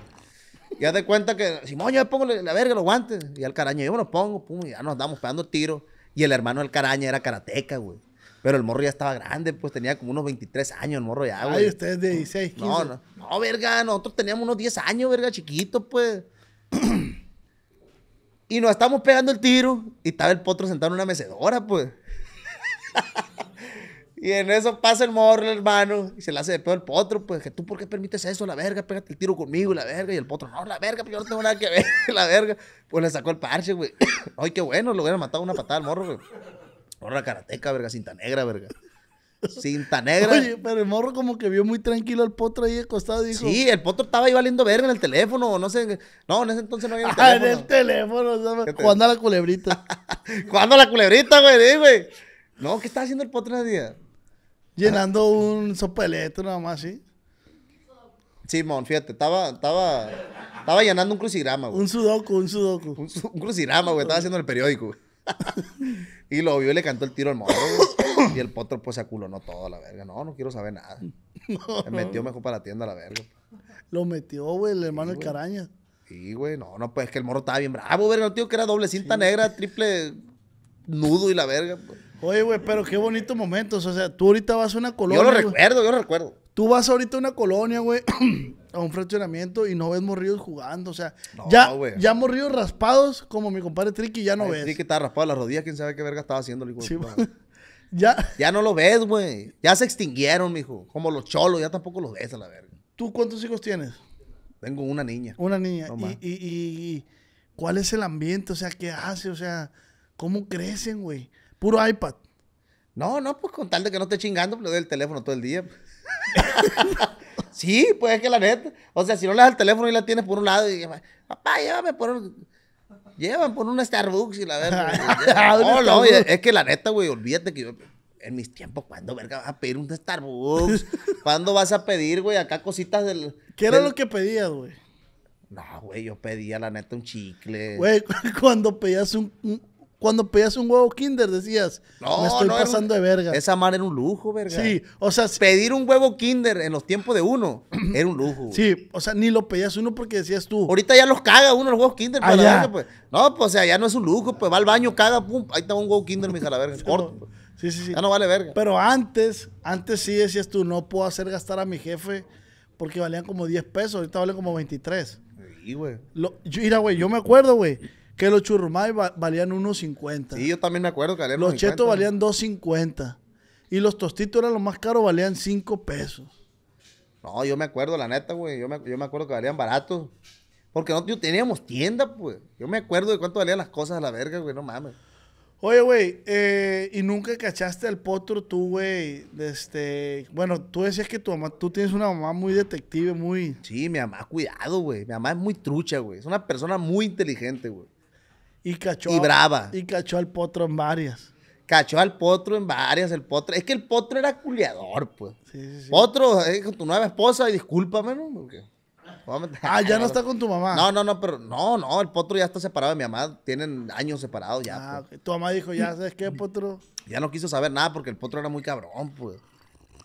ya te cuenta que, Simón, yo me pongo la, verga, los guantes. Y al caraña, yo me los pongo, pum, y ya nos damos pegando el tiro. Y el hermano del caraña era karateca, güey. Pero el morro ya estaba grande, pues tenía como unos 23 años el morro ya, güey. Ay, ustedes de 16, 15. No, no, no, verga, nosotros teníamos unos 10 años, verga, chiquitos, pues. y nos estamos pegando el tiro y estaba el potro sentado en una mecedora, pues. Y en eso pasa el morro, hermano. Y se le hace de pedo el potro, pues, que tú, ¿por qué permites eso? La verga, pégate el tiro conmigo, la verga. Y el potro, no, la verga, pues, yo no tengo nada que ver, la verga. Pues le sacó el parche, güey. Ay, qué bueno, lo hubieran matado una patada al morro, güey. Morro la karateca, verga, cinta negra, verga. Cinta negra. Oye, pero el morro como que vio muy tranquilo al potro ahí acostado y dijo... Sí, el potro estaba ahí valiendo verga en el teléfono, no sé... No, en ese entonces no había el teléfono. Ah, en el teléfono, o a la culebrita. cuando a la culebrita, güey, güey. No, ¿qué estaba haciendo el potro ese día? llenando un sopeleto nada más, ¿sí? Simón, fíjate, estaba, estaba, estaba llenando un crucigrama, güey. Un sudoku, un sudoku. Un, crucigrama, güey, estaba haciendo el periódico, y lo vio y le cantó el tiro al morro, güey. Y el potro, pues, se aculonó todo, la verga. No, no quiero saber nada. Se metió mejor para la tienda, la verga. Lo metió, güey, el hermano de Caraña. Sí, güey, no, no, pues, es que el morro estaba bien bravo, verga. No, tío, que era doble cinta negra, triple nudo y la verga, güey. Pues. Oye, güey, pero qué bonitos momentos. O sea, tú ahorita vas a una colonia. Yo lo recuerdo, yo lo recuerdo. Tú vas ahorita a una colonia, güey, a un fraccionamiento y no ves morridos jugando. O sea, ya, ya morridos raspados, como mi compadre Tricky, ya no ves. Tricky estaba raspado las rodillas, quién sabe qué verga estaba haciendo el hijo ya. ya no lo ves, güey. Ya se extinguieron, mijo. Como los cholos, ya tampoco los ves a la verga. ¿Tú cuántos hijos tienes? Tengo una niña. Una niña. y, y, ¿Cuál es el ambiente? O sea, ¿qué hace? O sea, ¿cómo crecen, güey? Puro iPad. No, no, pues con tal de que no esté chingando, pues, le doy el teléfono todo el día. sí, pues es que la neta. O sea, si no le das el teléfono y la tienes por un lado y papá, llévame por un. Llévame por un Starbucks y la verdad. Ah, no, no, es que la neta, güey, olvídate que yo. En mis tiempos, ¿cuándo verga vas a pedir un Starbucks? ¿Cuándo vas a pedir, güey, acá cositas del. ¿Qué era lo que pedías, güey? No, güey, yo pedía la neta un chicle. Güey, cuando pedías un, cuando pedías un huevo Kinder decías, me estoy pasando de verga. Esa mar era un lujo, verga. Sí, o sea, pedir un huevo Kinder en los tiempos de uno era un lujo. Sí, o sea, ni lo pedías uno porque decías tú. Ahorita ya los caga uno los huevos Kinder ah, para pues, pues. No, pues o sea, ya no es un lujo, pues va al baño, caga, pum, ahí está un huevo Kinder, mija, la verga, corto. Sí, sí, sí. Ya no vale verga. Pero antes, antes sí decías tú, no puedo hacer gastar a mi jefe porque valían como 10 pesos, ahorita valen como 23. Sí, güey. mira, güey, yo me acuerdo, güey que los churrumay valían 1.50. Sí, yo también me acuerdo que valían Los chetos valían 2.50. Y los tostitos eran los más caros, valían 5 pesos. No, yo me acuerdo, la neta, güey. Yo me, acuerdo que valían baratos. Porque no teníamos tienda, pues. Yo me acuerdo de cuánto valían las cosas a la verga, güey. No mames. Oye, güey, eh, y nunca cachaste al potro tú, güey. Este, bueno, tú decías que tu mamá, tú tienes una mamá muy detective, muy. Sí, mi mamá, cuidado, güey. Mi mamá es muy trucha, güey. Es una persona muy inteligente, güey. Y cachó. Y brava. Y cachó al potro en varias. Cachó al potro en varias, el potro. Es que el potro era culiador, pues. Sí, sí, Potro, eh, con tu nueva esposa, y discúlpame, ¿no? Ah, ya no está con tu mamá. No, no, no, pero no, no, el potro ya está separado de mi mamá. Tienen años separados ya. Ah, pues. Tu mamá dijo, ya sabes qué, potro. Ya no quiso saber nada porque el potro era muy cabrón, pues.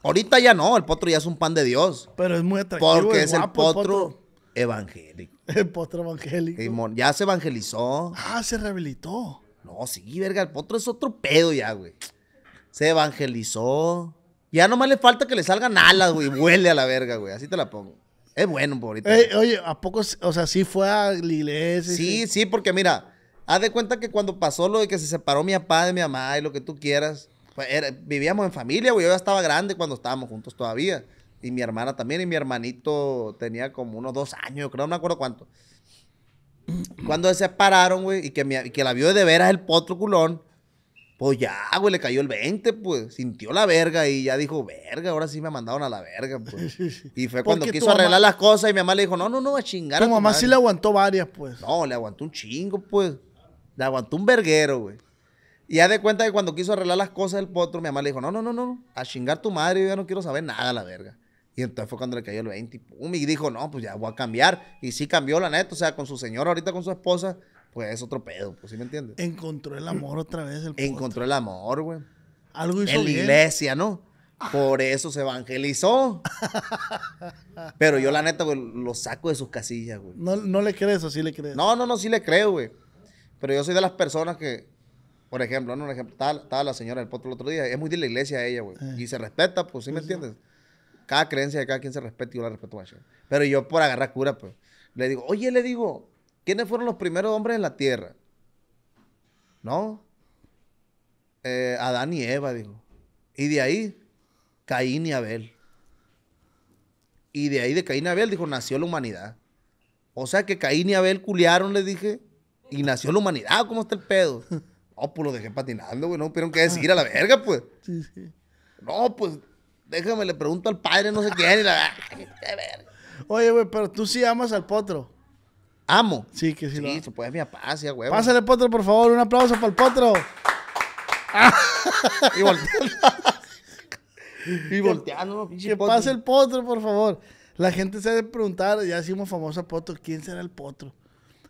Ahorita ya no, el potro ya es un pan de Dios. Pero es muy atractivo. Porque es, el potro evangélico. El potro evangélico. ya se evangelizó. Ah, se rehabilitó. No, sí, verga, el potro es otro pedo ya, güey. Se evangelizó. Ya nomás le falta que le salgan alas, güey. Huele a la verga, güey. Así te la pongo. Es bueno, pobrito. Eh, oye, ¿a poco, o sea, sí fue a la iglesia? Sí, sí, porque mira, haz de cuenta que cuando pasó lo de que se separó mi papá de mi mamá y lo que tú quieras, pues, vivíamos en familia, güey. Yo ya estaba grande cuando estábamos juntos todavía. Y mi hermana también. Y mi hermanito tenía como unos dos años, creo, no me acuerdo cuánto. Cuando se separaron, güey, y que, que la vio de veras el potro culón, pues ya, güey, le cayó el 20, pues. Sintió la verga y ya dijo, verga, ahora sí me mandaron a la verga, pues. Y fue cuando quiso arreglar las cosas y mi mamá le dijo, no, no, no, a chingar. Tu, mamá sí le aguantó varias, pues. No, le aguantó un chingo, pues. Le aguantó un verguero, güey. Y ya de cuenta que cuando quiso arreglar las cosas el potro, mi mamá le dijo, no, no, no, no, a chingar tu madre, yo ya no quiero saber nada, la verga. Y entonces fue cuando le cayó el 20 y, pum, dijo, no, pues ya voy a cambiar. Y sí cambió, la neta, o sea, con su señora, ahorita con su esposa, pues es otro pedo, pues sí me entiendes. Encontró el amor otra vez. El Encontró el amor, güey. Algo hizo En la iglesia, ¿no? Por eso se evangelizó. Pero yo, la neta, güey, lo saco de sus casillas, güey. ¿No, le crees o sí le crees? No, no, no, sí le creo, güey. Pero yo soy de las personas que, por ejemplo, ¿no? Un ejemplo, estaba, la señora del potro el otro día, es muy de la iglesia ella, güey. Eh. Y se respeta, pues, ¿sí me pues entiendes? cada creencia de cada quien se respete, y yo la respeto más. Pero yo por agarrar cura, pues, le digo, oye, le digo, ¿quiénes fueron los primeros hombres en la tierra? ¿No? Eh, Adán y Eva, dijo. Y de ahí, Caín y Abel. Y de ahí de Caín y Abel, dijo, nació la humanidad. O sea que Caín y Abel culiaron, le dije, y nació la humanidad. ¿Cómo está el pedo? No, pues lo dejé patinando, güey. No tuvieron que decir a la verga, pues. No, pues déjame, le pregunto al padre, no sé quién. Y la... Oye, güey, pero tú sí amas al potro. Amo. Sí, que sí, sí lo amo. pues mi papá, güey. Pásale, potro, por favor, un aplauso para el potro. y volteando. y volteando, pinche Que potro. pase el potro, por favor. La gente se ha de preguntar, ya hicimos famoso a potro, ¿quién será el potro?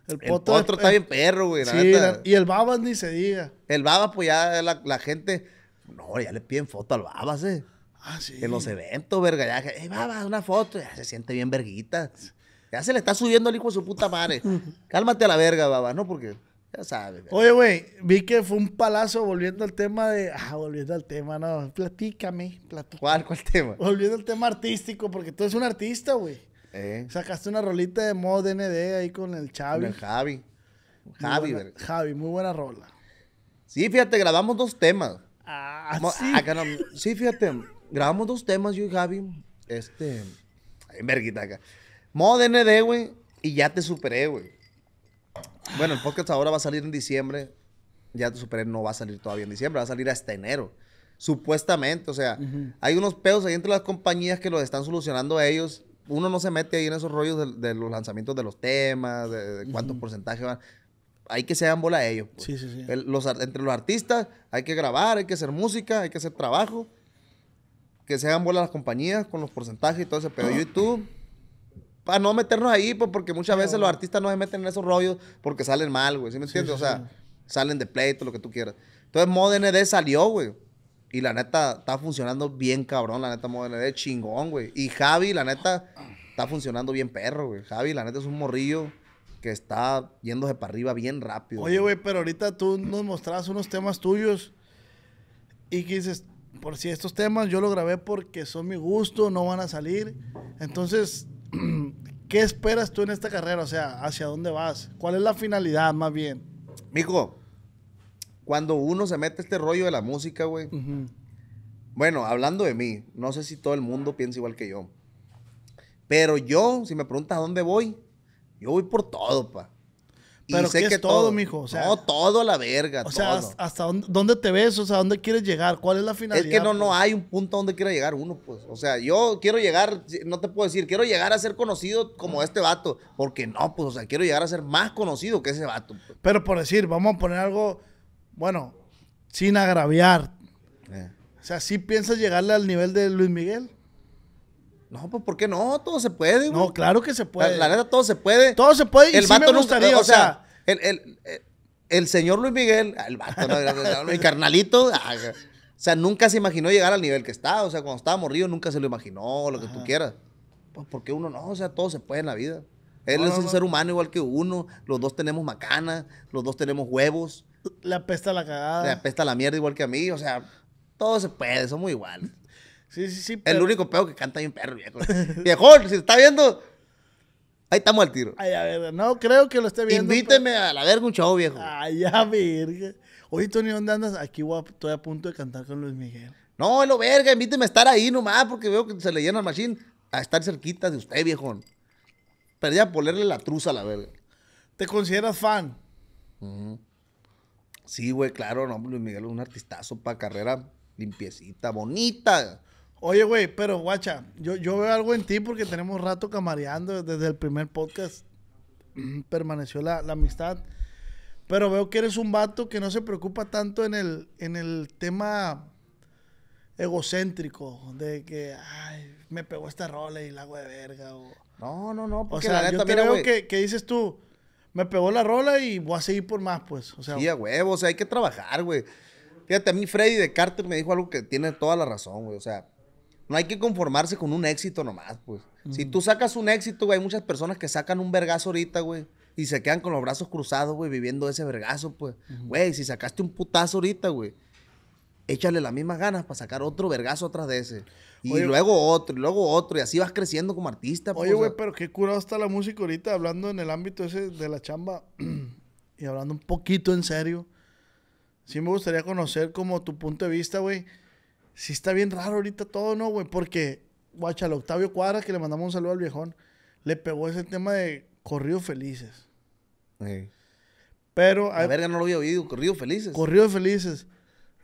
El potro, el está bien perro, güey. sí, y el babas ni se diga. El babas, pues ya la, la gente. No, ya le piden foto al babas, eh. Ah, en los eventos, verga. Ya, que va, va, una foto. Ya se siente bien verguita. Ya se le está subiendo el hijo su puta madre. Cálmate a la verga, baba, ¿no? Porque ya sabes. Oye, güey, vi que fue un palazo volviendo al tema de. Ah, volviendo al tema, no. Platícame, ¿Cuál, cuál tema? Volviendo al tema artístico, porque tú eres un artista, güey. Eh. Sacaste una rolita de modo ND ahí con el Chavi. Con el Javi. Javi, buena, Javi, muy buena rola. Sí, fíjate, grabamos dos temas. Ah, sí. sí, fíjate grabamos dos temas yo y Javi. Este. En acá. Modo ND, güey. Y ya te superé, güey. Bueno, el podcast ahora va a salir en diciembre. Ya te superé, no va a salir todavía en diciembre, va a salir hasta enero. Supuestamente, o sea, hay unos pedos ahí entre las compañías que los están solucionando ellos. Uno no se mete ahí en esos rollos de, los lanzamientos de los temas, de, cuánto porcentaje van. Hay que se bola a ellos. Pues. Sí, sí, sí. los, entre los artistas hay que grabar, hay que hacer música, hay que hacer trabajo que se hagan bolas las compañías con los porcentajes y todo ese pedo. YouTube, para no meternos ahí, pues, porque muchas veces los artistas no se meten en esos rollos porque salen mal, güey. ¿Sí me entiendes? o sea, salen de pleito, lo que tú quieras. Entonces, ND e salió, güey. Y la neta, está funcionando bien cabrón, la neta, ND, e chingón, güey. Y Javi, la neta, está funcionando bien perro, güey. Javi, la neta, es un morrillo que está yéndose para arriba bien rápido. Oye, güey, pero ahorita tú nos mostrabas unos temas tuyos y dices, por si estos temas yo lo grabé porque son mi gusto, no van a salir. Entonces, ¿qué esperas tú en esta carrera? O sea, ¿hacia dónde vas? ¿Cuál es la finalidad más bien? Mijo, cuando uno se mete este rollo de la música, güey. Bueno, hablando de mí, no sé si todo el mundo piensa igual que yo. Pero yo, si me preguntas a dónde voy, yo voy por todo, pa. Pero sé que, todo, mijo. O no, todo a la verga. O sea, hasta dónde, te ves, o sea, dónde quieres llegar, cuál es la finalidad. Es que no, no hay un punto donde quiera llegar uno, pues. O sea, yo quiero llegar, no te puedo decir, quiero llegar a ser conocido como este vato. Porque no, pues, o sea, quiero llegar a ser más conocido que ese vato. Pues. Pero por decir, vamos a poner algo, bueno, sin agraviar. Eh. O sea, ¿sí piensas llegarle al nivel de Luis Miguel? No, pues ¿por qué no? Todo se puede, No, claro que se puede. La, verdad, todo se puede. Todo se puede y el me o sea... Eh, el, señor Luis Miguel, ah, el vato, no, carnalito... Ah, o sea, nunca se imaginó llegar al nivel que está. O sea, cuando estaba morrido nunca se lo imaginó, lo que tú quieras. Pues porque uno no, o sea, todo se puede en la vida. Él es un ser humano igual que uno. Los dos tenemos macanas, los dos tenemos huevos. Le apesta la cagada. Le apesta la mierda igual que a mí. O sea, todo se puede, somos iguales. Sí, sí, sí. El único pedo que canta bien perro, viejo. viejo, si está viendo, ahí estamos al tiro. Ay, a ver, no creo que lo esté viendo. Invíteme pues. a la verga un show, viejo. Ay, a verga. Oye, Tony, ¿dónde andas? Aquí estoy a punto de cantar con Luis Miguel. No, lo verga, invíteme a estar ahí nomás, porque veo que se le llena el machine a estar cerquita de usted, viejo. Perdí a ponerle la truza a la verga. ¿Te consideras fan? Sí, güey, claro, no, Luis Miguel es un artistazo para carrera limpiecita, bonita. Oye, güey, pero guacha, yo, yo veo algo en ti porque tenemos rato camareando desde el primer podcast. Mm, permaneció la, la amistad. Pero veo que eres un vato que no se preocupa tanto en el, en el tema egocéntrico, de que, ay, me pegó esta rola y la hago verga. O, no, no, no. o sea, yo te que, dices tú, me pegó la rola y voy a seguir por más, pues. O sea, sí, a o sea, hay que trabajar, güey. Fíjate, a mí Freddy de Carter me dijo algo que tiene toda la razón, güey. O sea, no hay que conformarse con un éxito nomás, pues. Si tú sacas un éxito, güey, hay muchas personas que sacan un vergazo ahorita, güey. Y se quedan con los brazos cruzados, güey, viviendo ese vergazo, pues. Güey, si sacaste un putazo ahorita, güey, échale las mismas ganas para sacar otro vergazo atrás de ese. Y luego otro, y luego otro, y así vas creciendo como artista. Pues, Oye, güey, pero qué curado está la música ahorita, hablando en el ámbito ese de la chamba y hablando un poquito en serio. Sí me gustaría conocer como tu punto de vista, güey sí está bien raro ahorita todo, ¿no, güey? Porque, guachalo, Octavio Cuadra, que le mandamos un saludo al viejón, le pegó ese tema de corridos felices. Sí. Pero... La verga, no lo había oído, corridos felices. Corridos felices.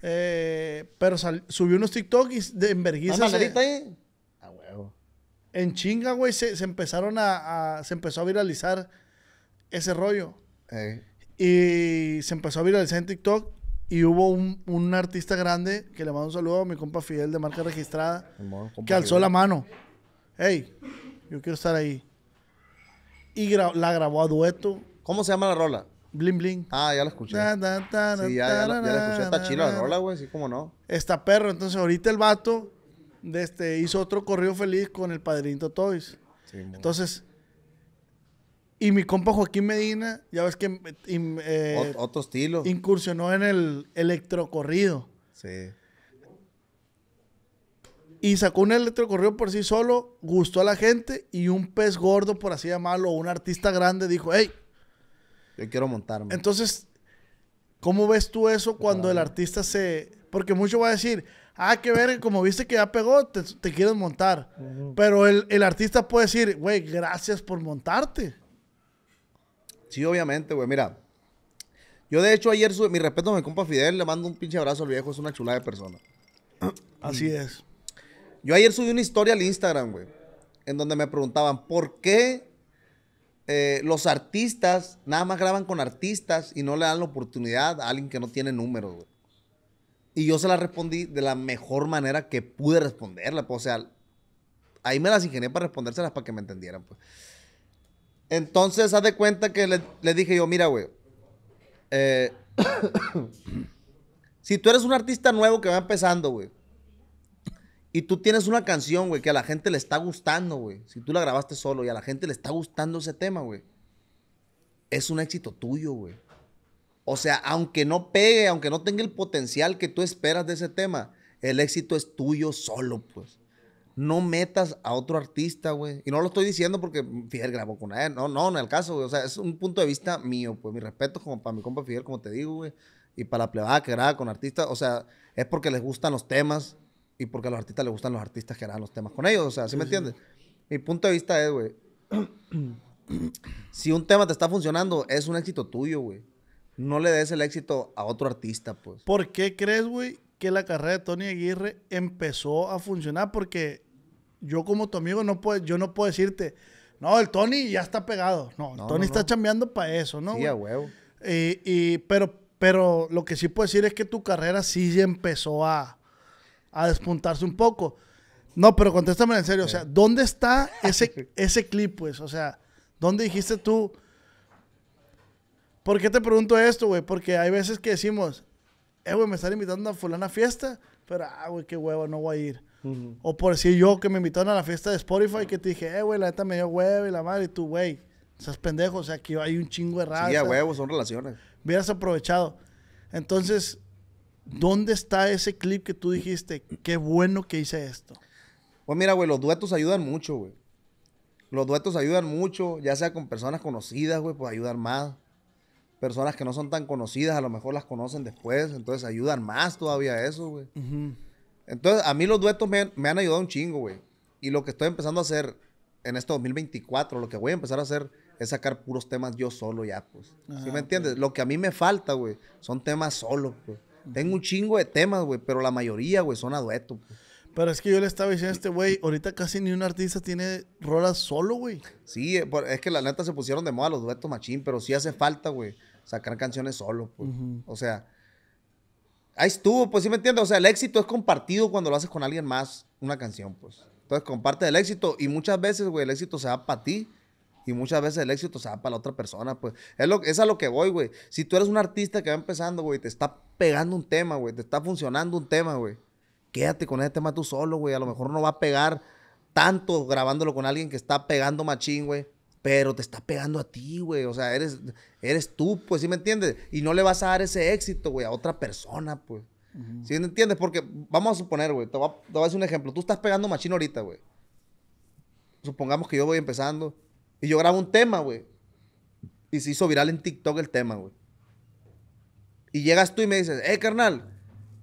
Eh, pero subió unos TikTok y de enverguiza. ahorita ahí? Eh. A huevo. En chinga, güey, se, empezaron a, Se empezó a viralizar ese rollo. Y se empezó a viralizar en TikTok y hubo un, artista grande que le mandó un saludo a mi compa Fidel de marca registrada ah, que alzó la mano. Hey, yo quiero estar ahí. Y la grabó a dueto. ¿Cómo se llama la rola? Bling Bling. Ah, ya la escuché. sí, ya, la, escuché. Está chila la rola, güey, sí, cómo no. Está perro. Entonces, ahorita el vato de este, hizo otro corrido feliz con el padrino Toys. Sí, Entonces, y mi compa Joaquín Medina, ya ves que... Eh, otro estilo. Incursionó en el electrocorrido. Sí. Y sacó un electrocorrido por sí solo, gustó a la gente y un pez gordo, por así llamarlo, un artista grande dijo, hey. Yo quiero montarme. Entonces, ¿cómo ves tú eso cuando el artista se... Porque mucho va a decir, ah, qué ver, como viste que ya pegó, te, quieres montar. Pero el, el, artista puede decir, güey, gracias por montarte. Sí, obviamente, güey. Mira, yo de hecho ayer, subí, mi respeto a mi compa Fidel, le mando un pinche abrazo al viejo, es una chulada de persona. Así es. Yo ayer subí una historia al Instagram, güey, en donde me preguntaban, ¿por qué eh, los artistas nada más graban con artistas y no le dan la oportunidad a alguien que no tiene números, güey? Y yo se la respondí de la mejor manera que pude responderla, pues, o sea, ahí me las ingenié para respondérselas para que me entendieran, pues. Entonces, haz de cuenta que le, dije yo, mira, güey, eh, si tú eres un artista nuevo que va empezando, güey, y tú tienes una canción, güey, que a la gente le está gustando, güey, si tú la grabaste solo y a la gente le está gustando ese tema, güey, es un éxito tuyo, güey. O sea, aunque no pegue, aunque no tenga el potencial que tú esperas de ese tema, el éxito es tuyo solo, pues no metas a otro artista, güey. Y no lo estoy diciendo porque Fidel grabó con él. No, no, en el caso, güey. O sea, es un punto de vista mío, pues. Mi respeto como para mi compa Fidel, como te digo, güey. Y para la plebada que graba con artistas. O sea, es porque les gustan los temas y porque a los artistas les gustan los artistas que graban los temas con ellos. O sea, ¿sí, me entiendes? Mi punto de vista es, güey. si un tema te está funcionando, es un éxito tuyo, güey. No le des el éxito a otro artista, pues. ¿Por qué crees, güey, que la carrera de Tony Aguirre empezó a funcionar porque yo como tu amigo no puedo, yo no puedo decirte, no, el Tony ya está pegado. No, Tony está chambeando para eso, ¿no? Sí, a huevo. pero, pero lo que sí puedo decir es que tu carrera sí empezó a, a despuntarse un poco. No, pero contéstame en serio, o sea, ¿dónde está ese, ese clip, pues? O sea, ¿dónde dijiste tú? ¿Por qué te pregunto esto, güey? Porque hay veces que decimos, eh, güey, me están invitando a fulana fiesta, pero, ah, güey, qué huevo, no voy a ir. O por decir yo que me invitaron a la fiesta de Spotify que te dije, eh, güey, la neta me dio hueva y la madre, y tú, güey, seas pendejo, o sea, que hay un chingo de raza. Sí, a huevo, son relaciones. Hubieras aprovechado. Entonces, ¿dónde está ese clip que tú dijiste, qué bueno que hice esto? Pues mira, güey, los duetos ayudan mucho, güey. Los duetos ayudan mucho, ya sea con personas conocidas, güey, pues ayudan más personas que no son tan conocidas, a lo mejor las conocen después, entonces ayudan más todavía a eso, güey. Entonces, a mí los duetos me, han ayudado un chingo, güey. Y lo que estoy empezando a hacer en este 2024, lo que voy a empezar a hacer es sacar puros temas yo solo ya, pues. Ah, ¿Sí me entiendes? Lo que a mí me falta, güey, son temas solo pues. Tengo un chingo de temas, güey, pero la mayoría, güey, son a dueto. Pues. Pero es que yo le estaba diciendo a este güey, ahorita casi ni un artista tiene rolas solo, güey. Sí, eh, es que la neta se pusieron de moda los duetos machín, pero sí hace falta, güey sacar canciones solo, pues. O sea, ahí estuvo, pues sí me entiendes. O sea, el éxito es compartido cuando lo haces con alguien más, una canción, pues. Entonces comparte el éxito y muchas veces, güey, el éxito se da para ti. Y muchas veces el éxito se da para la otra persona, pues. Es, lo, es a lo que voy, güey. Si tú eres un artista que va empezando, güey, te está pegando un tema, güey, te está funcionando un tema, güey. Quédate con ese tema tú solo, güey. A lo mejor no va a pegar tanto grabándolo con alguien que está pegando machín, güey pero te está pegando a ti, güey. O sea, eres, eres tú, pues, ¿sí me entiendes? Y no le vas a dar ese éxito, güey, a otra persona, pues. ¿Sí me entiendes? Porque vamos a suponer, güey, te, voy a, dar un ejemplo. Tú estás pegando machino ahorita, güey. Supongamos que yo voy empezando y yo grabo un tema, güey. Y se hizo viral en TikTok el tema, güey. Y llegas tú y me dices, eh, carnal,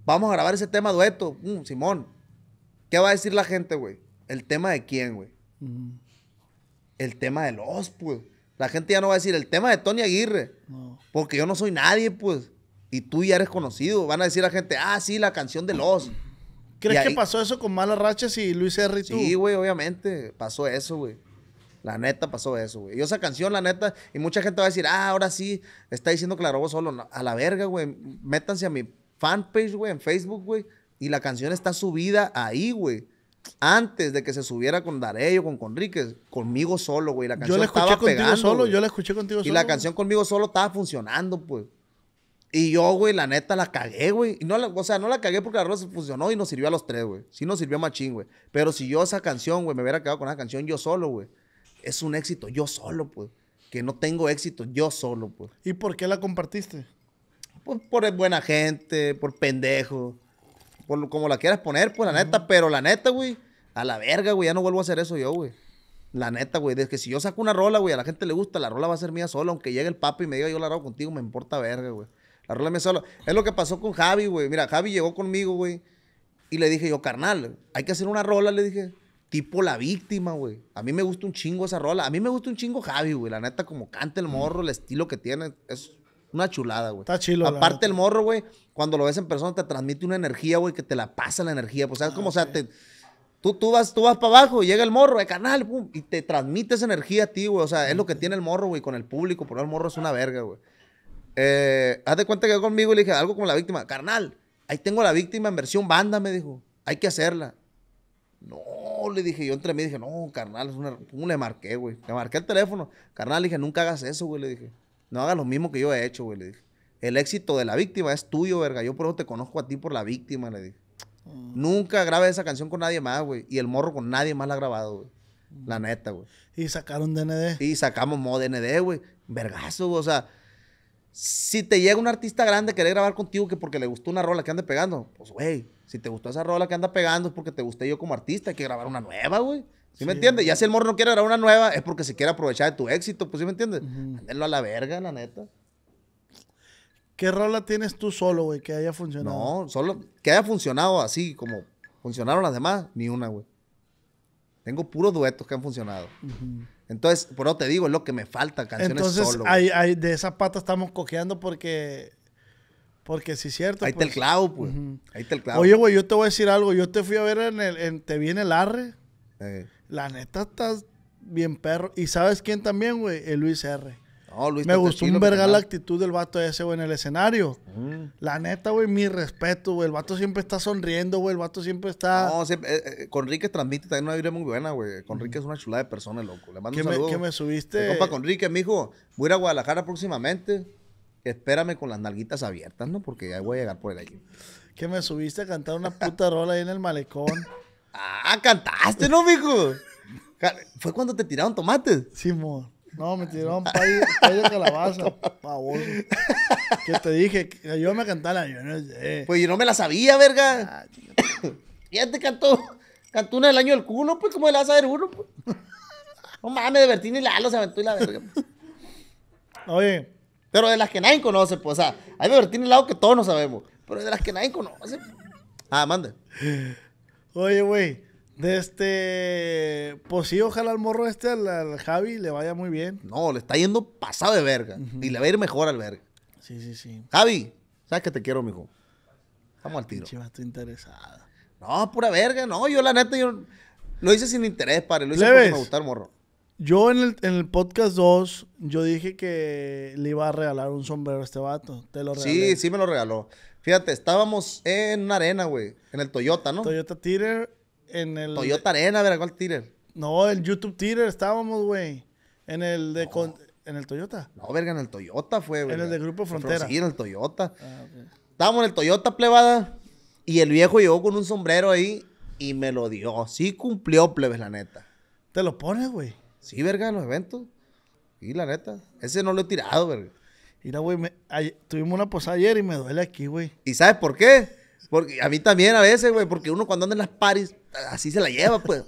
vamos a grabar ese tema dueto. Mm, Simón, ¿qué va a decir la gente, güey? ¿El tema de quién, güey? Uh el tema de los, pues. La gente ya no va a decir el tema de Tony Aguirre. No. Porque yo no soy nadie, pues. Y tú ya eres conocido. Van a decir a la gente, ah, sí, la canción de los. ¿Crees que pasó eso con Malas Rachas y Luis R. Sí, güey, obviamente. Pasó eso, güey. La neta pasó eso, güey. Y esa canción, la neta, y mucha gente va a decir, ah, ahora sí, está diciendo que la solo. a la verga, güey. Métanse a mi fanpage, güey, en Facebook, güey. Y la canción está subida ahí, güey antes de que se subiera con Darello, con Conríquez, conmigo solo, güey. La canción yo la escuché contigo solo, yo la escuché contigo y solo. Y la canción conmigo solo estaba funcionando, pues. Y yo, güey, la neta la cagué, güey. no o sea, no la cagué porque la rosa funcionó y nos sirvió a los tres, güey. Sí nos sirvió machín, güey. Pero si yo esa canción, güey, me hubiera quedado con esa canción yo solo, güey. Es un éxito yo solo, pues. Que no tengo éxito yo solo, pues. ¿Y por qué la compartiste? Pues por buena gente, por pendejo como la quieras poner, pues, la neta. Pero la neta, güey, a la verga, güey, ya no vuelvo a hacer eso yo, güey. La neta, güey, desde que si yo saco una rola, güey, a la gente le gusta, la rola va a ser mía sola. Aunque llegue el papi y me diga yo la hago contigo, me importa verga, güey. La rola es mía sola. Es lo que pasó con Javi, güey. Mira, Javi llegó conmigo, güey. Y le dije yo, carnal, hay que hacer una rola, le dije. Tipo la víctima, güey. A mí me gusta un chingo esa rola. A mí me gusta un chingo Javi, güey. La neta, como canta el morro, el estilo que tiene. Es una chulada, güey. Está chilo. Aparte el morro, güey, cuando lo ves en persona te transmite una energía, güey, que te la pasa la energía. Pues, sea, ah, como, O sea, tú, tú, vas, tú vas para abajo, llega el morro de canal, pum, y te transmite esa energía a ti, güey. O sea, es lo que tiene el morro, güey, con el público. Porque el morro es una verga, güey. Eh, haz de cuenta que conmigo le dije algo como la víctima. Carnal, ahí tengo la víctima en versión banda, me dijo. Hay que hacerla. No, le dije yo entre mí, dije, no, carnal, es una... ¿Cómo le marqué, güey? Le marqué el teléfono. Carnal, le dije, nunca hagas eso, güey, le dije. No hagas lo mismo que yo he hecho, güey, le dije. El éxito de la víctima es tuyo, verga. Yo por eso te conozco a ti por la víctima, le dije. Mm. Nunca grabes esa canción con nadie más, güey. Y el morro con nadie más la ha grabado, güey. La mm. neta, güey. Y sacaron DND. Y sacamos modo DND, güey. Vergazo, güey. O sea, si te llega un artista grande a querer grabar contigo que porque le gustó una rola que anda pegando, pues, güey, si te gustó esa rola que anda pegando es porque te gusté yo como artista. Hay que grabar una nueva, güey. ¿Sí, me entiendes? Ya si el morro no quiere grabar una nueva, es porque se quiere aprovechar de tu éxito, pues ¿sí me entiendes? Mándelo a la verga, la neta. ¿Qué rola tienes tú solo, güey, que haya funcionado? No, solo que haya funcionado así como funcionaron las demás, ni una, güey. Tengo puros duetos que han funcionado. Entonces, por eso te digo, es lo que me falta, canciones Entonces, solo. Hay, de esa pata estamos cojeando porque... Porque sí es cierto. Ahí está el pues. clavo, pues. Ahí está el clavo. Oye, güey, yo te voy a decir algo. Yo te fui a ver en el... te viene el arre. Eh. La neta estás bien perro. ¿Y sabes quién también, güey? El Luis R. No, Luis me gustó un verga la actitud del vato ese, güey, en el escenario. La neta, güey, mi respeto, güey. El vato siempre está sonriendo, güey. El vato siempre está. No, siempre, eh, eh, Con transmite también una vibra muy buena, güey. Conrique es una chulada de persona, loco. Le mando un saludo. Me, ¿Qué me subiste? Mi compa Conrique, mijo, voy a ir a Guadalajara próximamente. Espérame con las nalguitas abiertas, ¿no? Porque ya voy a llegar por el allí. Que me subiste a cantar una puta rola ahí en el malecón. Ah, cantaste, ¿no, mijo? ¿Fue cuando te tiraron tomates? Sí, mo. No, me tiraron pa' pay de calabaza. Pavoso. Que te dije, yo me cantaba la yo no sé. Pues yo no me la sabía, verga. Ah, ya te cantó. Cantó una del año del culo, pues, ¿cómo le vas a ver uno? Pues? No mames, de Bertín y Lalo se aventó y la verga. Oye. Pero de las que nadie conoce, pues, o sea, hay de Bertín el lado que todos no sabemos. Pero de las que nadie conoce. Ah, mande. Oye, güey. De este. Pues sí, ojalá al morro este, al, Javi, le vaya muy bien. No, le está yendo pasado de verga. Y le va a ir mejor al verga. Sí, sí, sí. Javi, sabes que te quiero, mijo. Estamos al tiro. interesada. No, pura verga. No, yo la neta, yo lo hice sin interés, padre. Lo hice porque me gusta el morro. Yo en el, en el podcast 2, yo dije que le iba a regalar un sombrero a este vato. Te lo regalé. Sí, sí me lo regaló. Fíjate, estábamos en una arena, güey. En el Toyota, ¿no? Toyota Theater. En el. Toyota Arena, ¿verdad? ¿cuál Theater? No, el YouTube Theater estábamos, güey. En el de. ¿En el Toyota? No, verga, en el Toyota fue, güey. En el de Grupo Frontera. Sí, en el Toyota. Ah, estábamos en el Toyota plebada. Y el viejo llegó con un sombrero ahí y me lo dio. Sí cumplió, plebes, la neta. ¿Te lo pones, güey? Sí, verga, en los eventos. Sí, la neta. Ese no lo he tirado, verga. Mira, güey, tuvimos una posada ayer y me duele aquí, güey. ¿Y sabes por qué? Porque a mí también a veces, güey, porque uno cuando anda en las paris, así se la lleva, pues.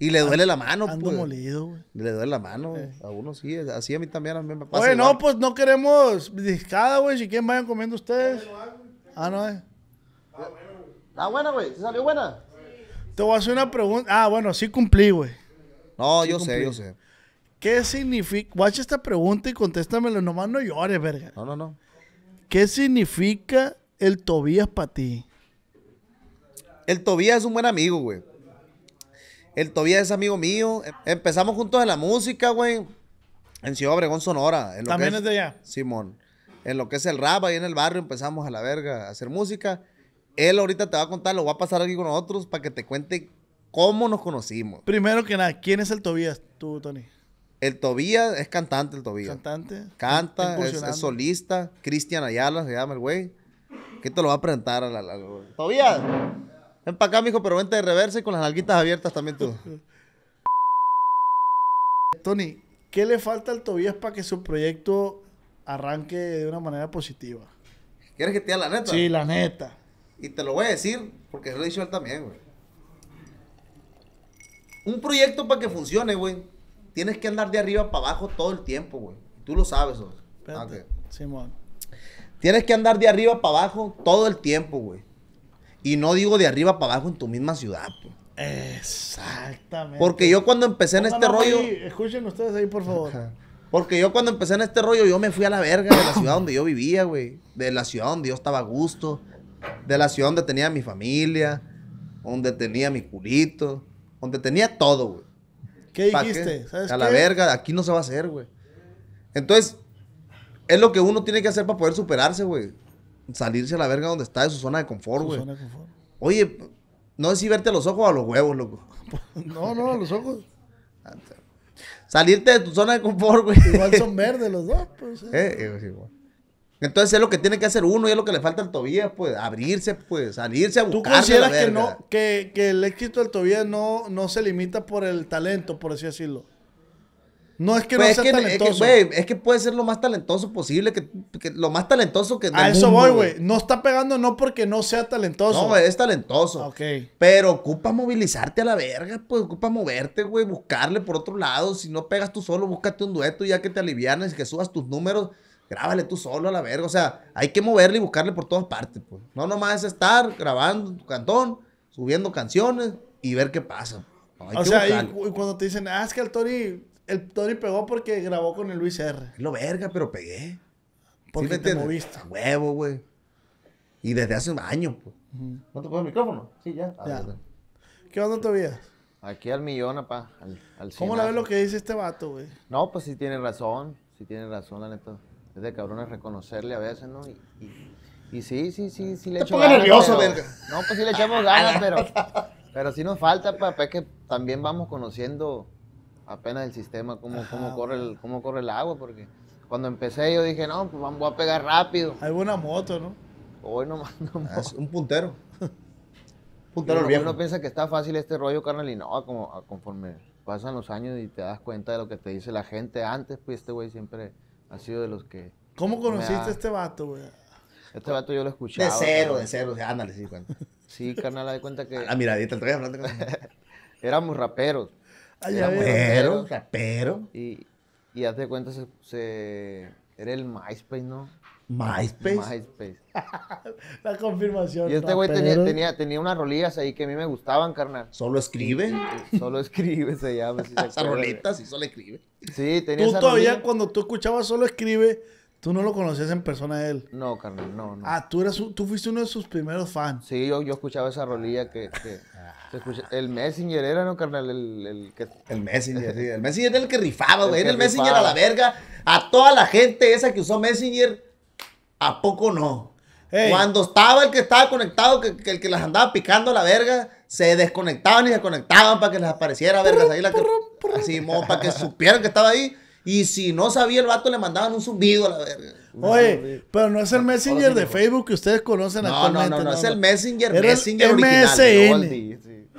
Y le duele la mano, Ando pues. molido, güey. Le duele la mano, eh. A uno sí, así a mí también a mí me pasa. Güey, no, pues no queremos discada, güey. Si quieren vayan comiendo ustedes. Ah, no, eh. Está buena, güey. ¿Se salió buena? Te voy a hacer una pregunta. Ah, bueno, sí cumplí, güey. No, yo sé, yo sé. ¿Qué significa? Watch esta pregunta y contéstamelo. Nomás no llores, verga. No, no, no. ¿Qué significa el Tobías para ti? El Tobías es un buen amigo, güey. El Tobías es amigo mío. Em, empezamos juntos en la música, güey. En Ciudad Obregón, Sonora. También de allá. Simón. En lo que es el rap, ahí en el barrio empezamos a la verga a hacer música. Él ahorita te va a contar, lo va a pasar aquí con nosotros para que te cuente cómo nos conocimos. Primero que nada, ¿quién es el Tobías tú, Tony? El Tobías es cantante, el Tobías. Cantante. Canta, es, solista. Cristian Ayala se llama el güey. ¿Qué te lo va a presentar a la, Tobías, ven para acá, mijo, pero vente de reversa y con las nalguitas abiertas también tú. Tony, ¿qué le falta al Tobías para que su proyecto arranque de una manera positiva? ¿Quieres que te diga la neta? Sí, la neta. Y te lo voy a decir, porque lo he él también, güey. Un proyecto para que funcione, güey tienes que andar de arriba para abajo todo el tiempo, güey. Tú lo sabes, güey. Simón. Tienes que andar de arriba para abajo todo el tiempo, güey. Y no digo de arriba para abajo en tu misma ciudad, güey. Exactamente. Porque yo cuando empecé en este rollo. escuchen ustedes ahí, por favor. Porque yo cuando empecé en este rollo, yo me fui a la verga de la ciudad donde yo vivía, güey. De la ciudad donde yo estaba a gusto. De la ciudad donde tenía mi familia. Donde tenía mi culito. Donde tenía todo, güey. ¿Qué dijiste? a la verga, aquí no se va a hacer, güey. Entonces, es lo que uno tiene que hacer para poder superarse, güey. Salirse a la verga donde está, de su zona de confort, güey. Oye, no es si verte a los ojos o a los huevos, loco. no, no, a los ojos. Salirte de tu zona de confort, güey. Igual son verdes los dos, pues. Eh, eh, igual. Entonces es lo que tiene que hacer uno y es lo que le falta al Tobías, pues abrirse, pues salirse a buscar. ¿Tú consideras que, no, que, que, el éxito del Tobías no, no se limita por el talento, por así decirlo? No es que no pues, es sea que, talentoso. Es que, es que, puede ser lo más talentoso posible, que, lo más talentoso que... A eso voy, güey. No está pegando no porque no sea talentoso. No, güey, es talentoso. Ok. Pero ocupa movilizarte a la verga, pues ocupa moverte, güey, buscarle por otro lado. Si no pegas tú solo, búscate un dueto ya que te alivianes, que subas tus números grábale tú solo a la verga. O sea, hay que moverle y buscarle por todas partes, pues. No nomás es estar grabando tu cantón, subiendo canciones y ver qué pasa. o sea, y, cuando te dicen, ah, es que el Tony el Tony pegó porque grabó con el Luis R. Lo verga, pero pegué. Porque te moviste. Huevo, güey. Y desde hace un año, pues. ¿No te el micrófono? Sí, ya. ¿Qué onda, todavía Aquí al millón, apá. Al, ¿Cómo la ves lo que dice este vato, güey? No, pues sí tiene razón. Sí tiene razón, la neta de cabrones reconocerle a veces, ¿no? Y, sí, sí, sí, sí le echamos ganas. nervioso, No, pues sí le echamos ganas, pero, pero sí nos falta, papá, que también vamos conociendo apenas el sistema, cómo, cómo, corre el, corre el agua, porque cuando empecé yo dije, no, pues voy a pegar rápido. Hay buena moto, ¿no? Hoy no ah, Es un puntero. puntero bien uno piensa que está fácil este rollo, carnal, y no, como, conforme pasan los años y te das cuenta de lo que te dice la gente antes, pues este güey siempre ha sido de los que. ¿Cómo conociste a este vato, güey? Este vato yo lo escuchaba. De cero, de cero, ándale, sí, cuenta. Sí, carnal, de cuenta que. Ah, miradita, el hablando. Éramos raperos. Ay, Éramos rapero, rapero. Y, y haz de cuenta, se, era el MySpace, ¿no? MySpace. MySpace. la confirmación. Y este güey tenía, tenía, tenía, unas rolillas ahí que a mí me gustaban, carnal. ¿Solo escribe? Solo escribe se llama. sí, solo escribe. Sí, tenía Tú todavía cuando tú escuchabas solo escribe, tú no lo conocías en persona a él. No, carnal, no, no. Ah, tú, eras, tú fuiste uno de sus primeros fans. Sí, yo, yo escuchaba esa rolilla que... el Messenger era, ¿no, carnal? El, el, el Messenger, sí. El Messenger era el que rifaba, güey. Era el, Messenger a la verga. A toda la gente esa que usó Messenger ¿A poco no? Cuando estaba el que estaba conectado, que, el que las andaba picando a la verga, se desconectaban y se conectaban para que les apareciera vergas ahí. La así, para que supieran que estaba ahí. Y si no sabía el vato, le mandaban un zumbido a la verga. Oye, pero no es el Messenger de Facebook que ustedes conocen no, actualmente. No, no, no, es el Messenger, Messenger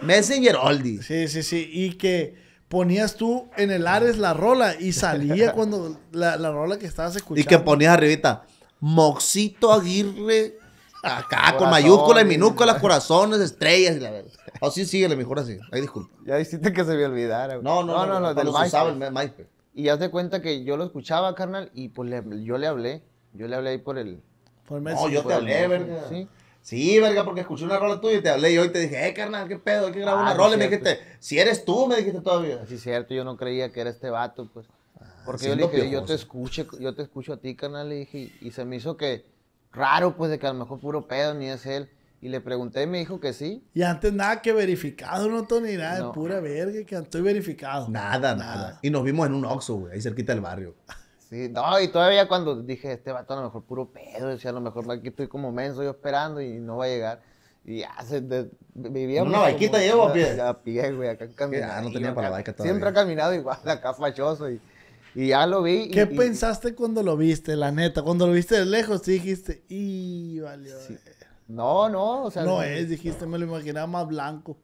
Messenger Oldie. Sí, sí, sí. Y que ponías tú en el Ares la rola y salía cuando la, la rola que estabas escuchando. Y que ponías arribita. Moxito Aguirre, acá con mayúsculas y minúsculas, corazones, estrellas y la verdad. Así oh, síguele, mejor así. Ahí disculpa. Ya hiciste que se me olvidara. No, no, no, no, el MySpace. Y haz de cuenta que yo lo escuchaba, carnal, y pues yo le hablé. Yo le hablé ahí por el... no, yo te hablé, verga. Sí. Sí, verga, porque escuché una rola tuya y te hablé yo y te dije, eh, carnal, qué pedo, hay que grabar ah, una rola. Y me dijiste, si eres tú, me dijiste todavía. Sí, cierto, yo no creía que era este vato, pues. Porque yo le dije, yo te escucho, yo te escucho a ti, canal, le dije, y se me hizo que raro, pues, de que a lo mejor puro pedo ni es él. Y le pregunté y me dijo que sí. Y antes nada que verificado, no Tony, nada, pura verga, que estoy verificado. Nada, nada, Y nos vimos en un Oxxo, güey, ahí cerquita del barrio. Sí, no, y todavía cuando dije, este vato a lo mejor puro pedo, decía, a lo mejor aquí estoy como menso yo esperando y no va a llegar. Y ya se No, una vaquita llevo a pie. A pie, güey, acá caminando. Ah, ya, no tenía para la todavía. Siempre ha caminado igual, acá fachoso y y ya lo vi. ¿Qué pensaste cuando lo viste, la neta? Cuando lo viste de lejos, dijiste, y valió. No, no, o sea. No es, dijiste, me lo imaginaba más blanco.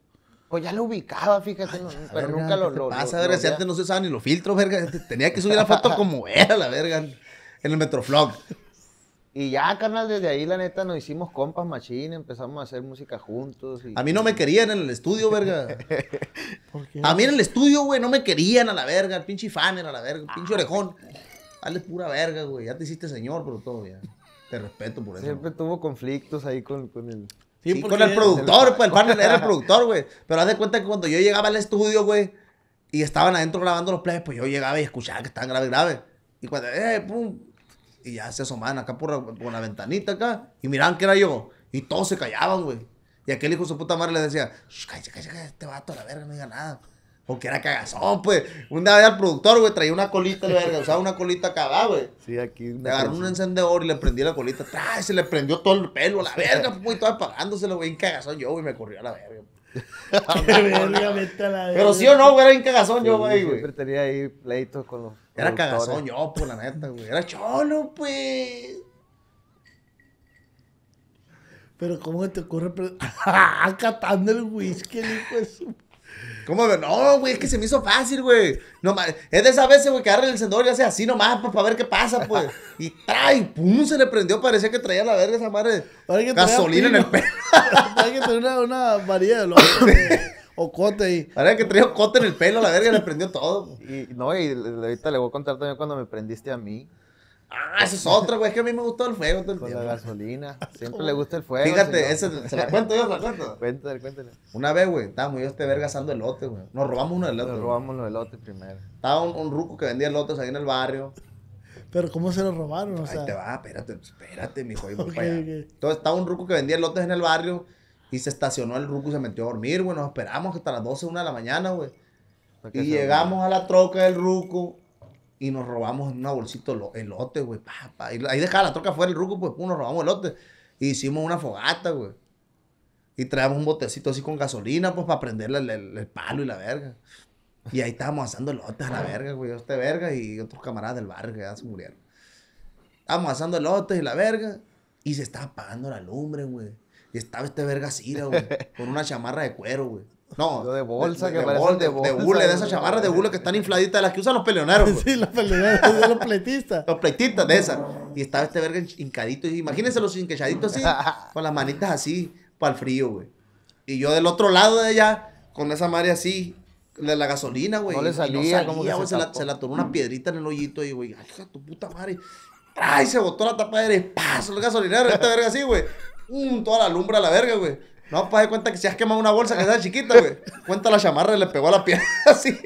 Pues ya lo ubicaba, fíjate, pero nunca lo, logró pasa, lo, no se usaba ni los filtros, verga. Tenía que subir la foto como era, la verga, en el Metroflog. Y ya, carnal, desde ahí, la neta, nos hicimos compas machines. empezamos a hacer música juntos. A mí no me querían en el estudio, verga. A mí en el estudio, güey, no me querían a la verga. El pinche fan a la verga, el pinche ah. orejón. Dale pura verga, güey. Ya te hiciste señor, pero todo, ya. Te respeto por eso. Siempre tuvo conflictos ahí con, con el. Sí, con el productor, pues el partner era el productor, güey. Pero haz de cuenta que cuando yo llegaba al estudio, güey, y estaban adentro grabando los plays, pues yo llegaba y escuchaba que estaban grave, grave. Y cuando, eh, pum, y ya se asomaban acá por, la ventanita acá y miraban que era yo. Y todos se callaban, güey. Y aquel hijo de su puta madre le decía, cállate, cállate, este vato a la verga, no diga nada. Porque era cagazón, pues. un día había al productor, güey, traía una colita, la verga, usaba una colita cagada, güey. Sí, aquí. Le agarró un encendedor y le prendí la colita. Se le prendió todo el pelo, la verga, pues, y todo apagándose, güey. Y cagazón yo, güey, me corrió a la verga. Pero sí o no, güey, era un cagazón yo, güey, güey. Siempre tenía ahí pleitos con los. Era cagazón yo, por pues, la neta, güey. Era cholo, pues. Pero, ¿cómo te ocurre? Ah, catando el whisky, hijo de su ¿Cómo? No, güey, es que se me hizo fácil, güey. No, es de esas veces, güey, que agarra el encendedor y hace así nomás, pues, para ver qué pasa, pues. Y trae, pum, se le prendió. Parecía que traía la verga esa madre. gasolina en el pelo. Hay que tener una, una varilla de loco, O cote ahí. Parece que traía cote en el pelo, la verga, le prendió todo. Y no, y ahorita le voy a contar también cuando me prendiste a mí. Ah, eso es otro, güey. Es que a mí me gustó el fuego todo el Con la gasolina. Siempre le gusta el fuego. Fíjate, ese, se la cuento yo, se la cuento. Cuéntale, cuéntale. Una vez, güey, estábamos yo este verga el lote, güey. Nos robamos uno del lote. Nos robamos uno lote primero. Estaba un, ruco que vendía lotes ahí en el barrio. Pero ¿cómo se lo robaron? O sea... Ahí te va, espérate, espérate, mi hijo. Entonces estaba un ruco que vendía lotes en el barrio y se estacionó el ruco y se metió a dormir, güey. Nos esperamos hasta las 12, 1 de la mañana, güey. Y llegamos a la troca del ruco y nos robamos en una bolsita elote, güey. Pa, ahí dejaba la troca fuera el ruco, pues, uno nos robamos elote. Y hicimos una fogata, güey. Y traíamos un botecito así con gasolina, pues, para prenderle el, palo y la verga. Y ahí estábamos asando elotes a la verga, güey. Este verga y otros camaradas del barrio que ya se murieron. Estábamos asando elotes y la verga. Y se estaba apagando la lumbre, güey. Y estaba este verga así, güey. con una chamarra de cuero, güey. No, de bolsa, de, que de, de, bolsa, de de esas chamarras de hule que están infladitas, de las que usan los peleoneros. Sí, pues. los peleoneros, de los pleitistas. los pleitistas, de esas. Y estaba este verga hincadito. Imagínense los hinquechaditos así, con las manitas así, para el frío, güey. Y yo del otro lado de allá, con esa madre así, de la gasolina, güey. No le salía, como se, la, se, la, una piedrita en el hoyito y, güey, ay, tu puta madre. Ay, se botó la tapa de paso el gasolinero, esta verga así, güey. Um, toda la lumbra a la verga, güey. No, pues de cuenta que si has quemado una bolsa que está chiquita, güey. Cuenta la chamarra y le pegó a la pierna así.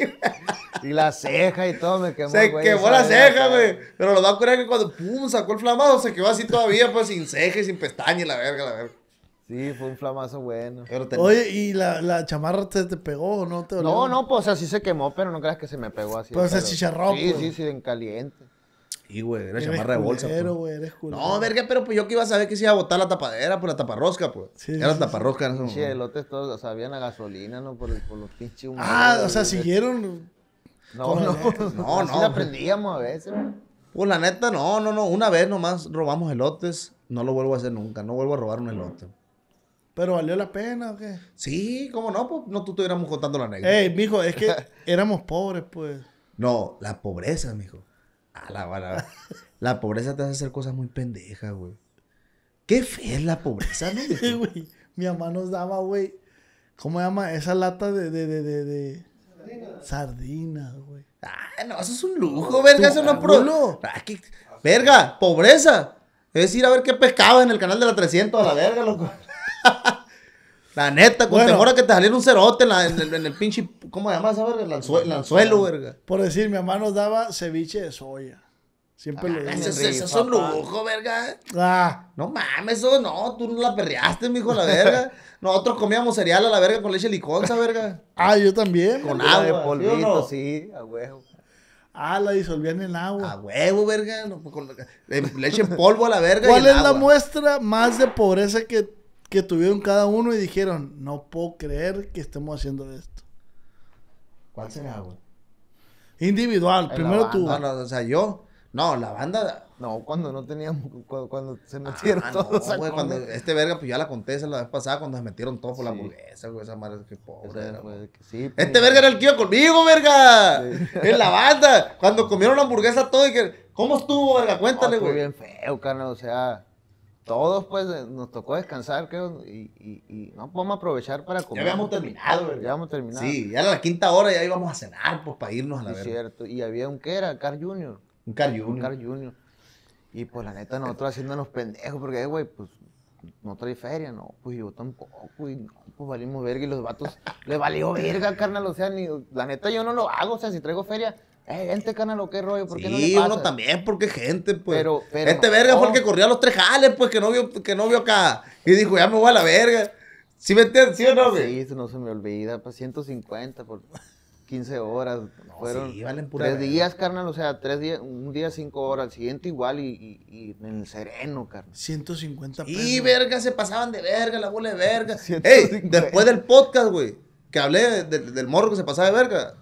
Y la ceja y todo me quemó. Se quemó la ceja, güey. Pero lo va a curar que cuando pum, sacó el flamazo, se quedó así todavía, pues sin ceja y sin pestaña y la verga, la verga. Sí, fue un flamazo bueno. Oye, ¿y la, la chamarra te, te pegó o no te No, no, pues o así se quemó, pero no creas que se me pegó así. Pues se chicharrón. Sí, pues. sí, sí, en caliente y güey, era chamarra de bolsa. Pues. güey, eres No, verga, pero pues yo que iba a saber que se iba a botar la tapadera, por pues, la taparrosca, pues. era la taparrosca en ese momento. elotes todos, o sea, habían la gasolina, ¿no? Por, los pinches humanos. Ah, o sea, siguieron. No, no, no, no. aprendíamos a veces, güey. Pues la neta, no, no, no. Una vez nomás robamos elotes, no lo vuelvo a hacer nunca. No vuelvo a robar un elote. ¿Pero valió la pena o qué? Sí, cómo no, pues no tú estuviéramos contando la anécdota. Ey, mijo, es que éramos pobres, pues. No, la pobreza, mijo. A la La pobreza te hace hacer cosas muy pendejas, güey. Qué fe es la pobreza, güey, mi mamá nos daba, güey. ¿Cómo se llama? Esa lata de. de, Sardinas, Sardina, güey. Ah, no, eso es un lujo, verga. Eso no pro. Ah, verga, pobreza. Es ir a ver qué pescaba en el canal de la 300 a la verga, loco. La neta, con temor a que te saliera un cerote en, el, en el, pinche. ¿Cómo se llama esa verga? El, anzuelo, verga. Por decir, mi mamá nos daba ceviche de soya. Siempre ah, lo dije. Eso, es un lujo, verga. Ah. No mames, eso no. Tú no la perreaste, mijo, la verga. Nosotros comíamos cereal a la verga con leche liconza, verga. ah, yo también. Con agua. polvito, ¿sí, no? sí, a huevo. Ah, la disolvían en agua. A huevo, verga. Eh, leche en polvo a la verga. ¿Cuál es la muestra más de pobreza que que tuvieron cada uno y dijeron, no puedo creer que estemos haciendo esto. ¿Cuál será, güey? Individual, primero tú. No, o sea, yo. No, la banda. No, cuando no teníamos. Cuando, se ah, metieron todos. güey, cuando este verga, pues ya la conté esa la vez pasada, cuando se metieron todos por la hamburguesa, güey. Esa madre que pobre. este pues. verga era el que iba conmigo, verga. En la banda. Cuando comieron la hamburguesa todo y que. ¿Cómo estuvo, verga? Cuéntale, güey. güey. bien feo, carnal, o sea todos pues eh, nos tocó descansar, creo, y, y, no podemos aprovechar para comer. Ya habíamos terminado, ¿verdad? Ya habíamos terminado. Sí, ya a la quinta hora ya íbamos a cenar, pues para irnos a la Es cierto, y había un que era, Carl Junior. Un Carl Junior. Un Junior. Y pues la neta nosotros haciéndonos pendejos, porque, eh, güey, pues no trae feria, no, pues yo tampoco, y no, pues valimos verga, y los vatos, le valió verga, carnal, o sea, ni, la neta yo no lo hago, o sea, si traigo feria, eh, gente, que qué rollo, ¿por qué no le pasa? uno también, porque gente, pues. Pero, este verga fue el que corrió a los tres jales, pues, que no vio, que no vio acá. Y dijo, ya me voy a la verga. ¿Sí me ¿Sí o no, Sí, no se me olvida. Pues 150 por 15 horas. fueron sí, valen pura tres días, carnal. O sea, tres días, un día cinco horas, el siguiente igual y, en el sereno, carnal. 150 pesos. Y verga, se pasaban de verga, la bola de verga. Ey, después del podcast, güey, que hablé del morro que se pasaba de verga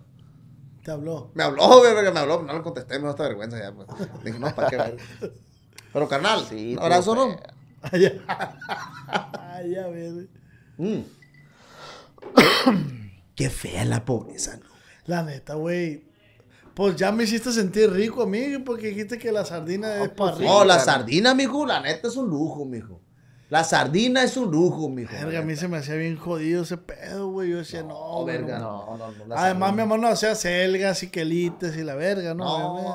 me habló. Me habló, güey, me habló. No le contesté, no está esta vergüenza ya, pues. no, ¿para qué Pero carnal, sí, abrazo, ¿no? Ah, ah, mm. qué fea la pobreza, ¿no? La neta, güey. Pues ya me hiciste sentir rico a mí, porque dijiste que la sardina es pues para rico. No, la sardina, mijo, la neta es un lujo, mijo. La sardina es un lujo, mijo. Verga, a mí se me hacía bien jodido ese pedo, güey. Yo decía, no, verga. No, no, no Además, mi amor no hacía selgas y quelites y la verga, ¿no?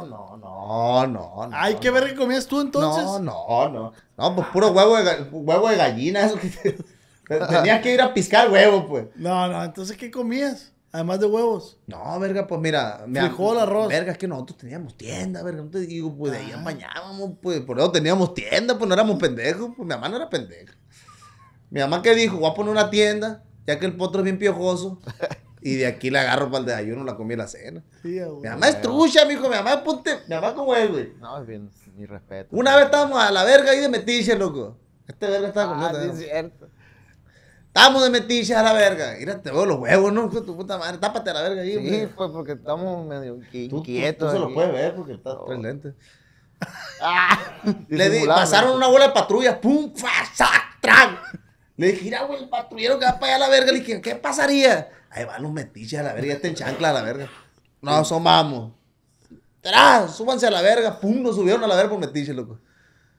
No, no, no, no, Ay, ¿qué verga comías tú entonces? No, no, no. No, pues puro huevo de, huevo de gallina, eso que... Tenías que ir a piscar huevo, pues. No, no, entonces, ¿qué comías? Además de huevos. No, verga, pues mira. Me el arroz. Verga, es que nosotros teníamos tienda, verga. No te digo, pues de ahí bañábamos, ah. pues por eso teníamos tienda, pues no éramos pendejos. Pues mi mamá no era pendeja. Mi mamá que dijo, voy a poner una tienda, ya que el potro es bien piojoso. Y de aquí la agarro para el desayuno, la comí la cena. mi mamá es trucha, mijo. Mi mamá es ponte. Mi mamá como es, güey. No, es bien, mi respeto. Una vez estábamos a la verga ahí de metiche, loco. Este verga estaba ah, no es cierto. Estamos de metiches a la verga. Mira, te veo los huevos, ¿no? Tu puta madre, tápate a la verga ahí. Sí, pues porque estamos medio inquietos. Tú, se los puedes ver porque estás no. Ah. le di, pasaron una bola de patrulla, pum, fa, sac, Le dije, mira, güey, el patrullero que va para allá a la verga. Le dije, ¿qué pasaría? Ahí van los metiches a la verga, ya en chancla a la verga. no asomamos. ¡Tras! Súbanse a la verga. Pum, nos subieron a la verga por metiches, loco.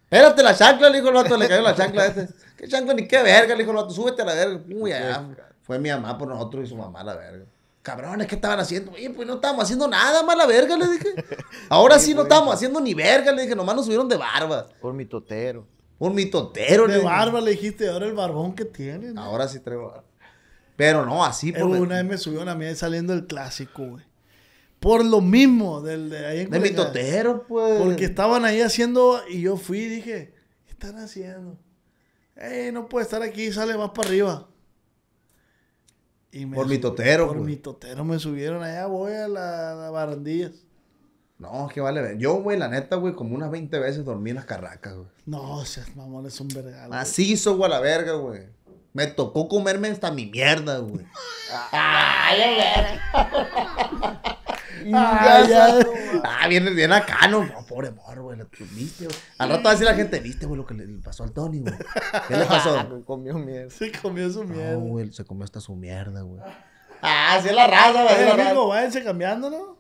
Espérate la chancla, le dijo el vato, le cayó la chancla a este chango ni qué verga? Le dijo, no, tú súbete a la verga. Uy, allá. Fue mi mamá por nosotros y su mamá a la verga. Cabrones, ¿qué estaban haciendo? Oye, pues no estábamos haciendo nada, más la verga, le dije. Ahora sí, no estábamos haciendo ni verga, le dije. Nomás nos subieron de barba. Por mi totero. Por mi totero, De barba le dijiste, ahora el barbón que tiene. Ahora sí traigo barba. Pero no, así eh, por. Pues, una vez me subió una mía saliendo el clásico, güey. Por lo mismo, del de ahí en De mi totero, pues. Porque estaban ahí haciendo, y yo fui dije, ¿qué están haciendo? Ey, no puede estar aquí, sale más para arriba. Y por totero. Por pues. mi totero me subieron allá, voy a las la barandillas. No, que vale. Yo, güey, la neta, güey, como unas 20 veces dormí en las carracas, güey. No, o seas mamón, es un vergal. Macizo, güey, a la verga, güey. Me tocó comerme hasta mi mierda, güey. ¡Ay, Ah, ya. Ah, viene bien acá, no, pobre morro, güey. Viste, güey. Al rato va a decir la gente, viste, güey, lo que le pasó al Tony, güey. ¿Qué le pasó? Ah, comió mierda. Se comió su mierda. No, güey, se comió hasta su mierda, güey. Ah, sí es la raza, güey. váyanse cambiando, ¿no?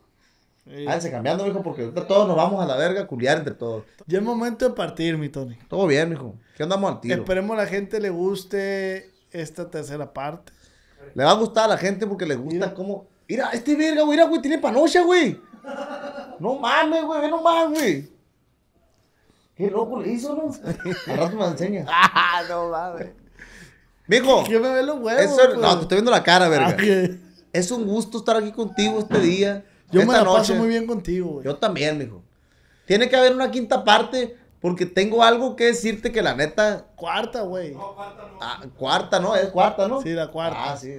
Sí. Váyanse cambiando, hijo porque todos nos vamos a la verga a culiar entre todos. Ya es momento de partir, mi Tony. Todo bien, hijo ¿Qué andamos al tiro? Esperemos a la gente le guste esta tercera parte. Le va a gustar a la gente porque le gusta cómo Mira, este verga, güey, mira, güey, tiene panocha, güey. No mames, güey, ve nomás, güey. Qué loco le hizo, ¿no? Al rato me enseña. ah, no mames. Mijo. Yo me veo los huevos. Eso, No, pues. te estoy viendo la cara, verga. Ah, es un gusto estar aquí contigo este día. Yo me la paso muy bien contigo, güey. Yo también, mijo. Tiene que haber una quinta parte porque tengo algo que decirte que la neta. Cuarta, güey. No, cuarta no. Ah, cuarta, ¿no? Es cuarta, ¿no? Sí, la cuarta. Ah, sí,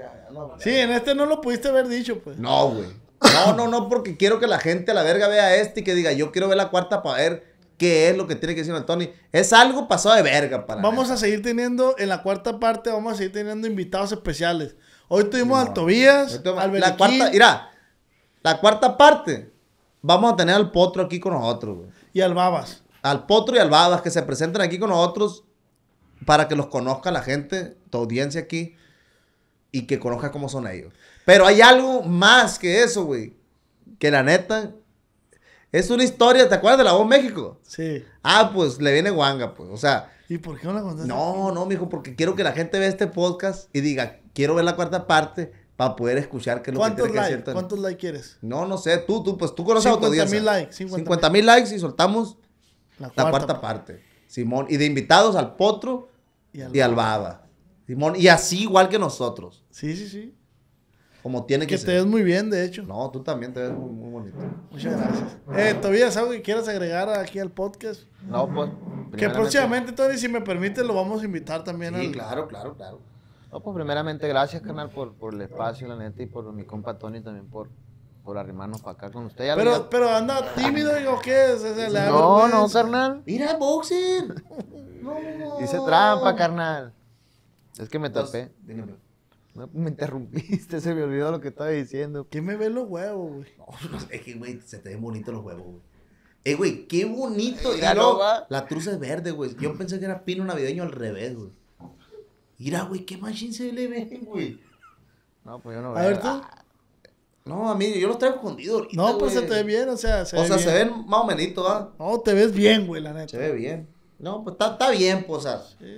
Sí, en este no lo pudiste haber dicho, pues. No, güey. No, no, no, porque quiero que la gente a la verga vea este y que diga, yo quiero ver la cuarta para ver qué es lo que tiene que decir Tony. Es algo pasado de verga para Vamos a seguir teniendo, en la cuarta parte, vamos a seguir teniendo invitados especiales. Hoy tuvimos al Tobías, al La mira, la cuarta parte, vamos a tener al Potro aquí con nosotros, güey. Y al Babas al Potro y al Babas que se presenten aquí con nosotros para que los conozca la gente, tu audiencia aquí, y que conozca cómo son ellos. Pero hay algo más que eso, güey. Que la neta, es una historia, ¿te acuerdas de la voz México? Sí. Ah, pues le viene guanga, pues. O sea. ¿Y por qué no la contaste? No, no, mijo, porque quiero que la gente vea este podcast y diga, quiero ver la cuarta parte para poder escuchar qué es lo que tiene que decir. ¿Cuántos likes quieres? No, no sé. Tú, tú, pues tú conoces a mil likes. 50 mil likes y soltamos la cuarta, parte. Simón. Y de invitados al Potro y al, Baba. Simón. Y así igual que nosotros. Sí, sí, sí. Como tiene que, ser. Que te ves muy bien, de hecho. No, tú también te ves muy, bonito. Muchas gracias. Eh, Tobías, ¿algo que quieras agregar aquí al podcast? No, pues. Que próximamente, Tony, si me permite, lo vamos a invitar también. Sí, claro, claro, claro. No, pues primeramente, gracias, canal, por, por el espacio, la neta, y por mi compa Tony también por, por arrimarnos para acá con usted. pero, pero anda tímido, o ¿qué no, no, pues. carnal. Mira, boxing. no, no. Hice trampa, carnal. Es que me tapé. me interrumpiste, se me olvidó lo que estaba diciendo. ¿Qué me ven los huevos, güey? No, es que, güey, se te ven bonitos los huevos, güey. Eh, güey, qué bonito. la trusa es verde, güey. Yo pensé que era pino navideño al revés, güey. Mira, güey, qué machine se le ven, güey. No, pues yo no veo. A ver, tú. Ah, no, a mí, yo los traigo escondidos ahorita, No, pues se te ve bien, o sea, se O sea, se ven más o menos, ¿ah? No, te ves bien, güey, la neta. Se ve bien. No, pues está, está bien, pues, Sí,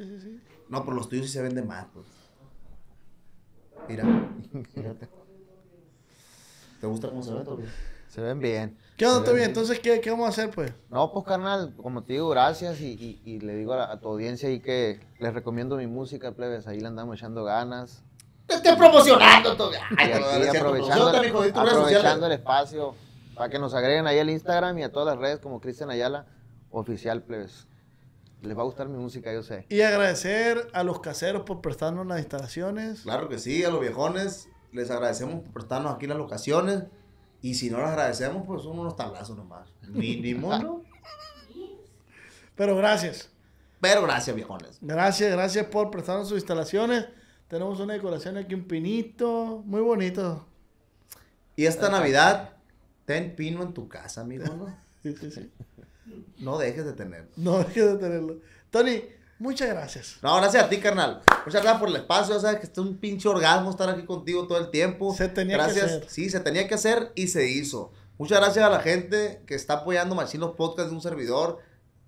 sí, sí. No, pero los tuyos sí se ven de más, pues. Mira, fíjate. ¿Te gusta cómo se ve, bien? Se ven bien. ¿Qué onda, bien Entonces, ¿qué, ¿qué vamos a hacer, pues? No, pues, carnal, como te digo, gracias y, y, y le digo a, a tu audiencia ahí que les recomiendo mi música, plebes. Ahí le andamos echando ganas te estés promocionando todavía. aprovechando, aprovechando el espacio para que nos agreguen ahí al Instagram y a todas las redes como Cristian Ayala Oficial Plebes. Les va a gustar mi música, yo sé. Y agradecer a los caseros por prestarnos las instalaciones. Claro que sí, a los viejones. Les agradecemos por prestarnos aquí las locaciones. Y si no las agradecemos, pues son unos tablazos nomás. Mínimo, ¿no? Pero gracias. Pero gracias, viejones. Gracias, gracias por prestarnos sus instalaciones. Tenemos una decoración aquí, un pinito, muy bonito. Y esta Navidad, ten pino en tu casa, amigo, ¿no? sí, sí, sí. No dejes de tenerlo. No dejes de tenerlo. Tony, muchas gracias. No, gracias a ti, carnal. Muchas gracias por el espacio. Ya sabes que este es un pinche orgasmo estar aquí contigo todo el tiempo. Se tenía que hacer. Sí, se tenía que hacer y se hizo. Muchas gracias a la gente que está apoyando Machín los podcasts de un servidor,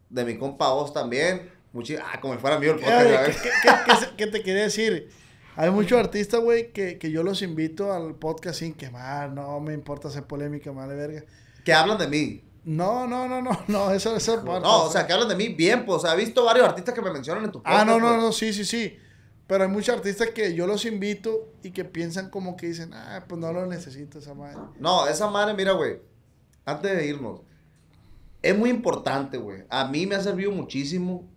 de mi compa vos también. ah, como si fuera mío el podcast. qué te quería decir? Hay muchos artistas, güey, que, que, yo los invito al podcast sin quemar, no me importa hacer polémica, madre verga. Que hablan de mí. No, no, no, no, no, eso es No, o sea, que hablan de mí bien, pues, Ha visto varios artistas que me mencionan en tu podcast. Ah, no, no, pues. no, sí, sí, sí. Pero hay muchos artistas que yo los invito y que piensan como que dicen, ah, pues no lo necesito esa madre. No, esa madre, mira, güey, antes de irnos, es muy importante, güey. A mí me ha servido muchísimo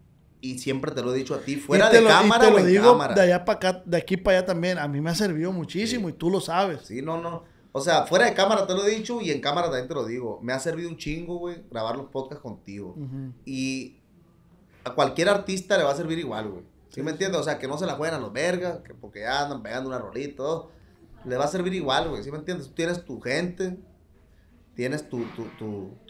y siempre te lo he dicho a ti, fuera de cámara o en digo cámara. De allá para acá, de aquí para allá también, a mí me ha servido muchísimo y tú lo sabes. Sí, no, no. O sea, fuera de cámara te lo he dicho y en cámara también te lo digo. Me ha servido un chingo, güey, grabar los podcasts contigo. Y a cualquier artista le va a servir igual, güey. ¿Sí, me entiendes? O sea, que no se la jueguen a los vergas, que porque andan pegando una rolita, Le va a servir igual, güey. ¿Sí me entiendes? Tú tienes tu gente, tienes tu,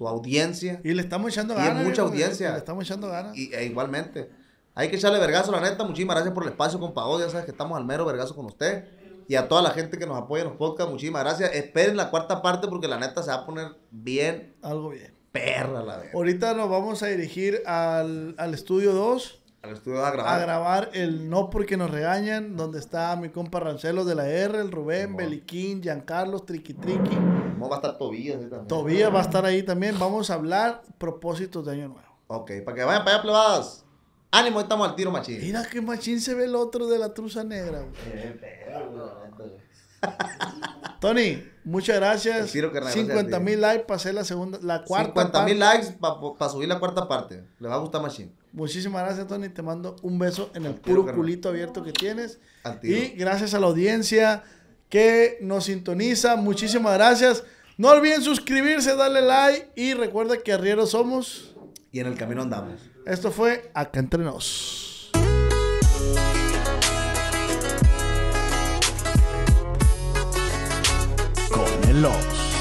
audiencia. Y le estamos echando ganas. y mucha eh, audiencia. Le, estamos echando ganas. Y, e igualmente. Hay que echarle vergazo, la neta. Muchísimas gracias por el espacio, compa. Ya sabes que estamos al mero vergazo con usted. Y a toda la gente que nos apoya en los podcasts, muchísimas gracias. Esperen la cuarta parte porque la neta se va a poner bien. Algo bien. Perra la verdad. Ahorita nos vamos a dirigir al, al estudio 2 a grabar. el No Porque Nos Regañan, donde está mi compa Rancelo de la R, el Rubén, Beliquín, Giancarlos, Triqui Triqui. ¿Cómo va a estar Tobías también? Tobías va a estar ahí también. Vamos a hablar propósitos de Año Nuevo. Ok, para que vayan para allá, plebadas. Ánimo, estamos al tiro, machín. Mira que machín se ve el otro de la truza negra, eh, eh, eh, Tony, Muchas gracias. 50 mil likes para hacer la segunda, la cuarta 50 mil likes para subir la cuarta parte. le va a gustar más Muchísimas gracias, Tony. Te mando un beso en el puro culito abierto que tienes. Y gracias a la audiencia que nos sintoniza. Muchísimas gracias. No olviden suscribirse, darle like y recuerda que arrieros somos. Y en el camino andamos. Esto fue Acá Entre Los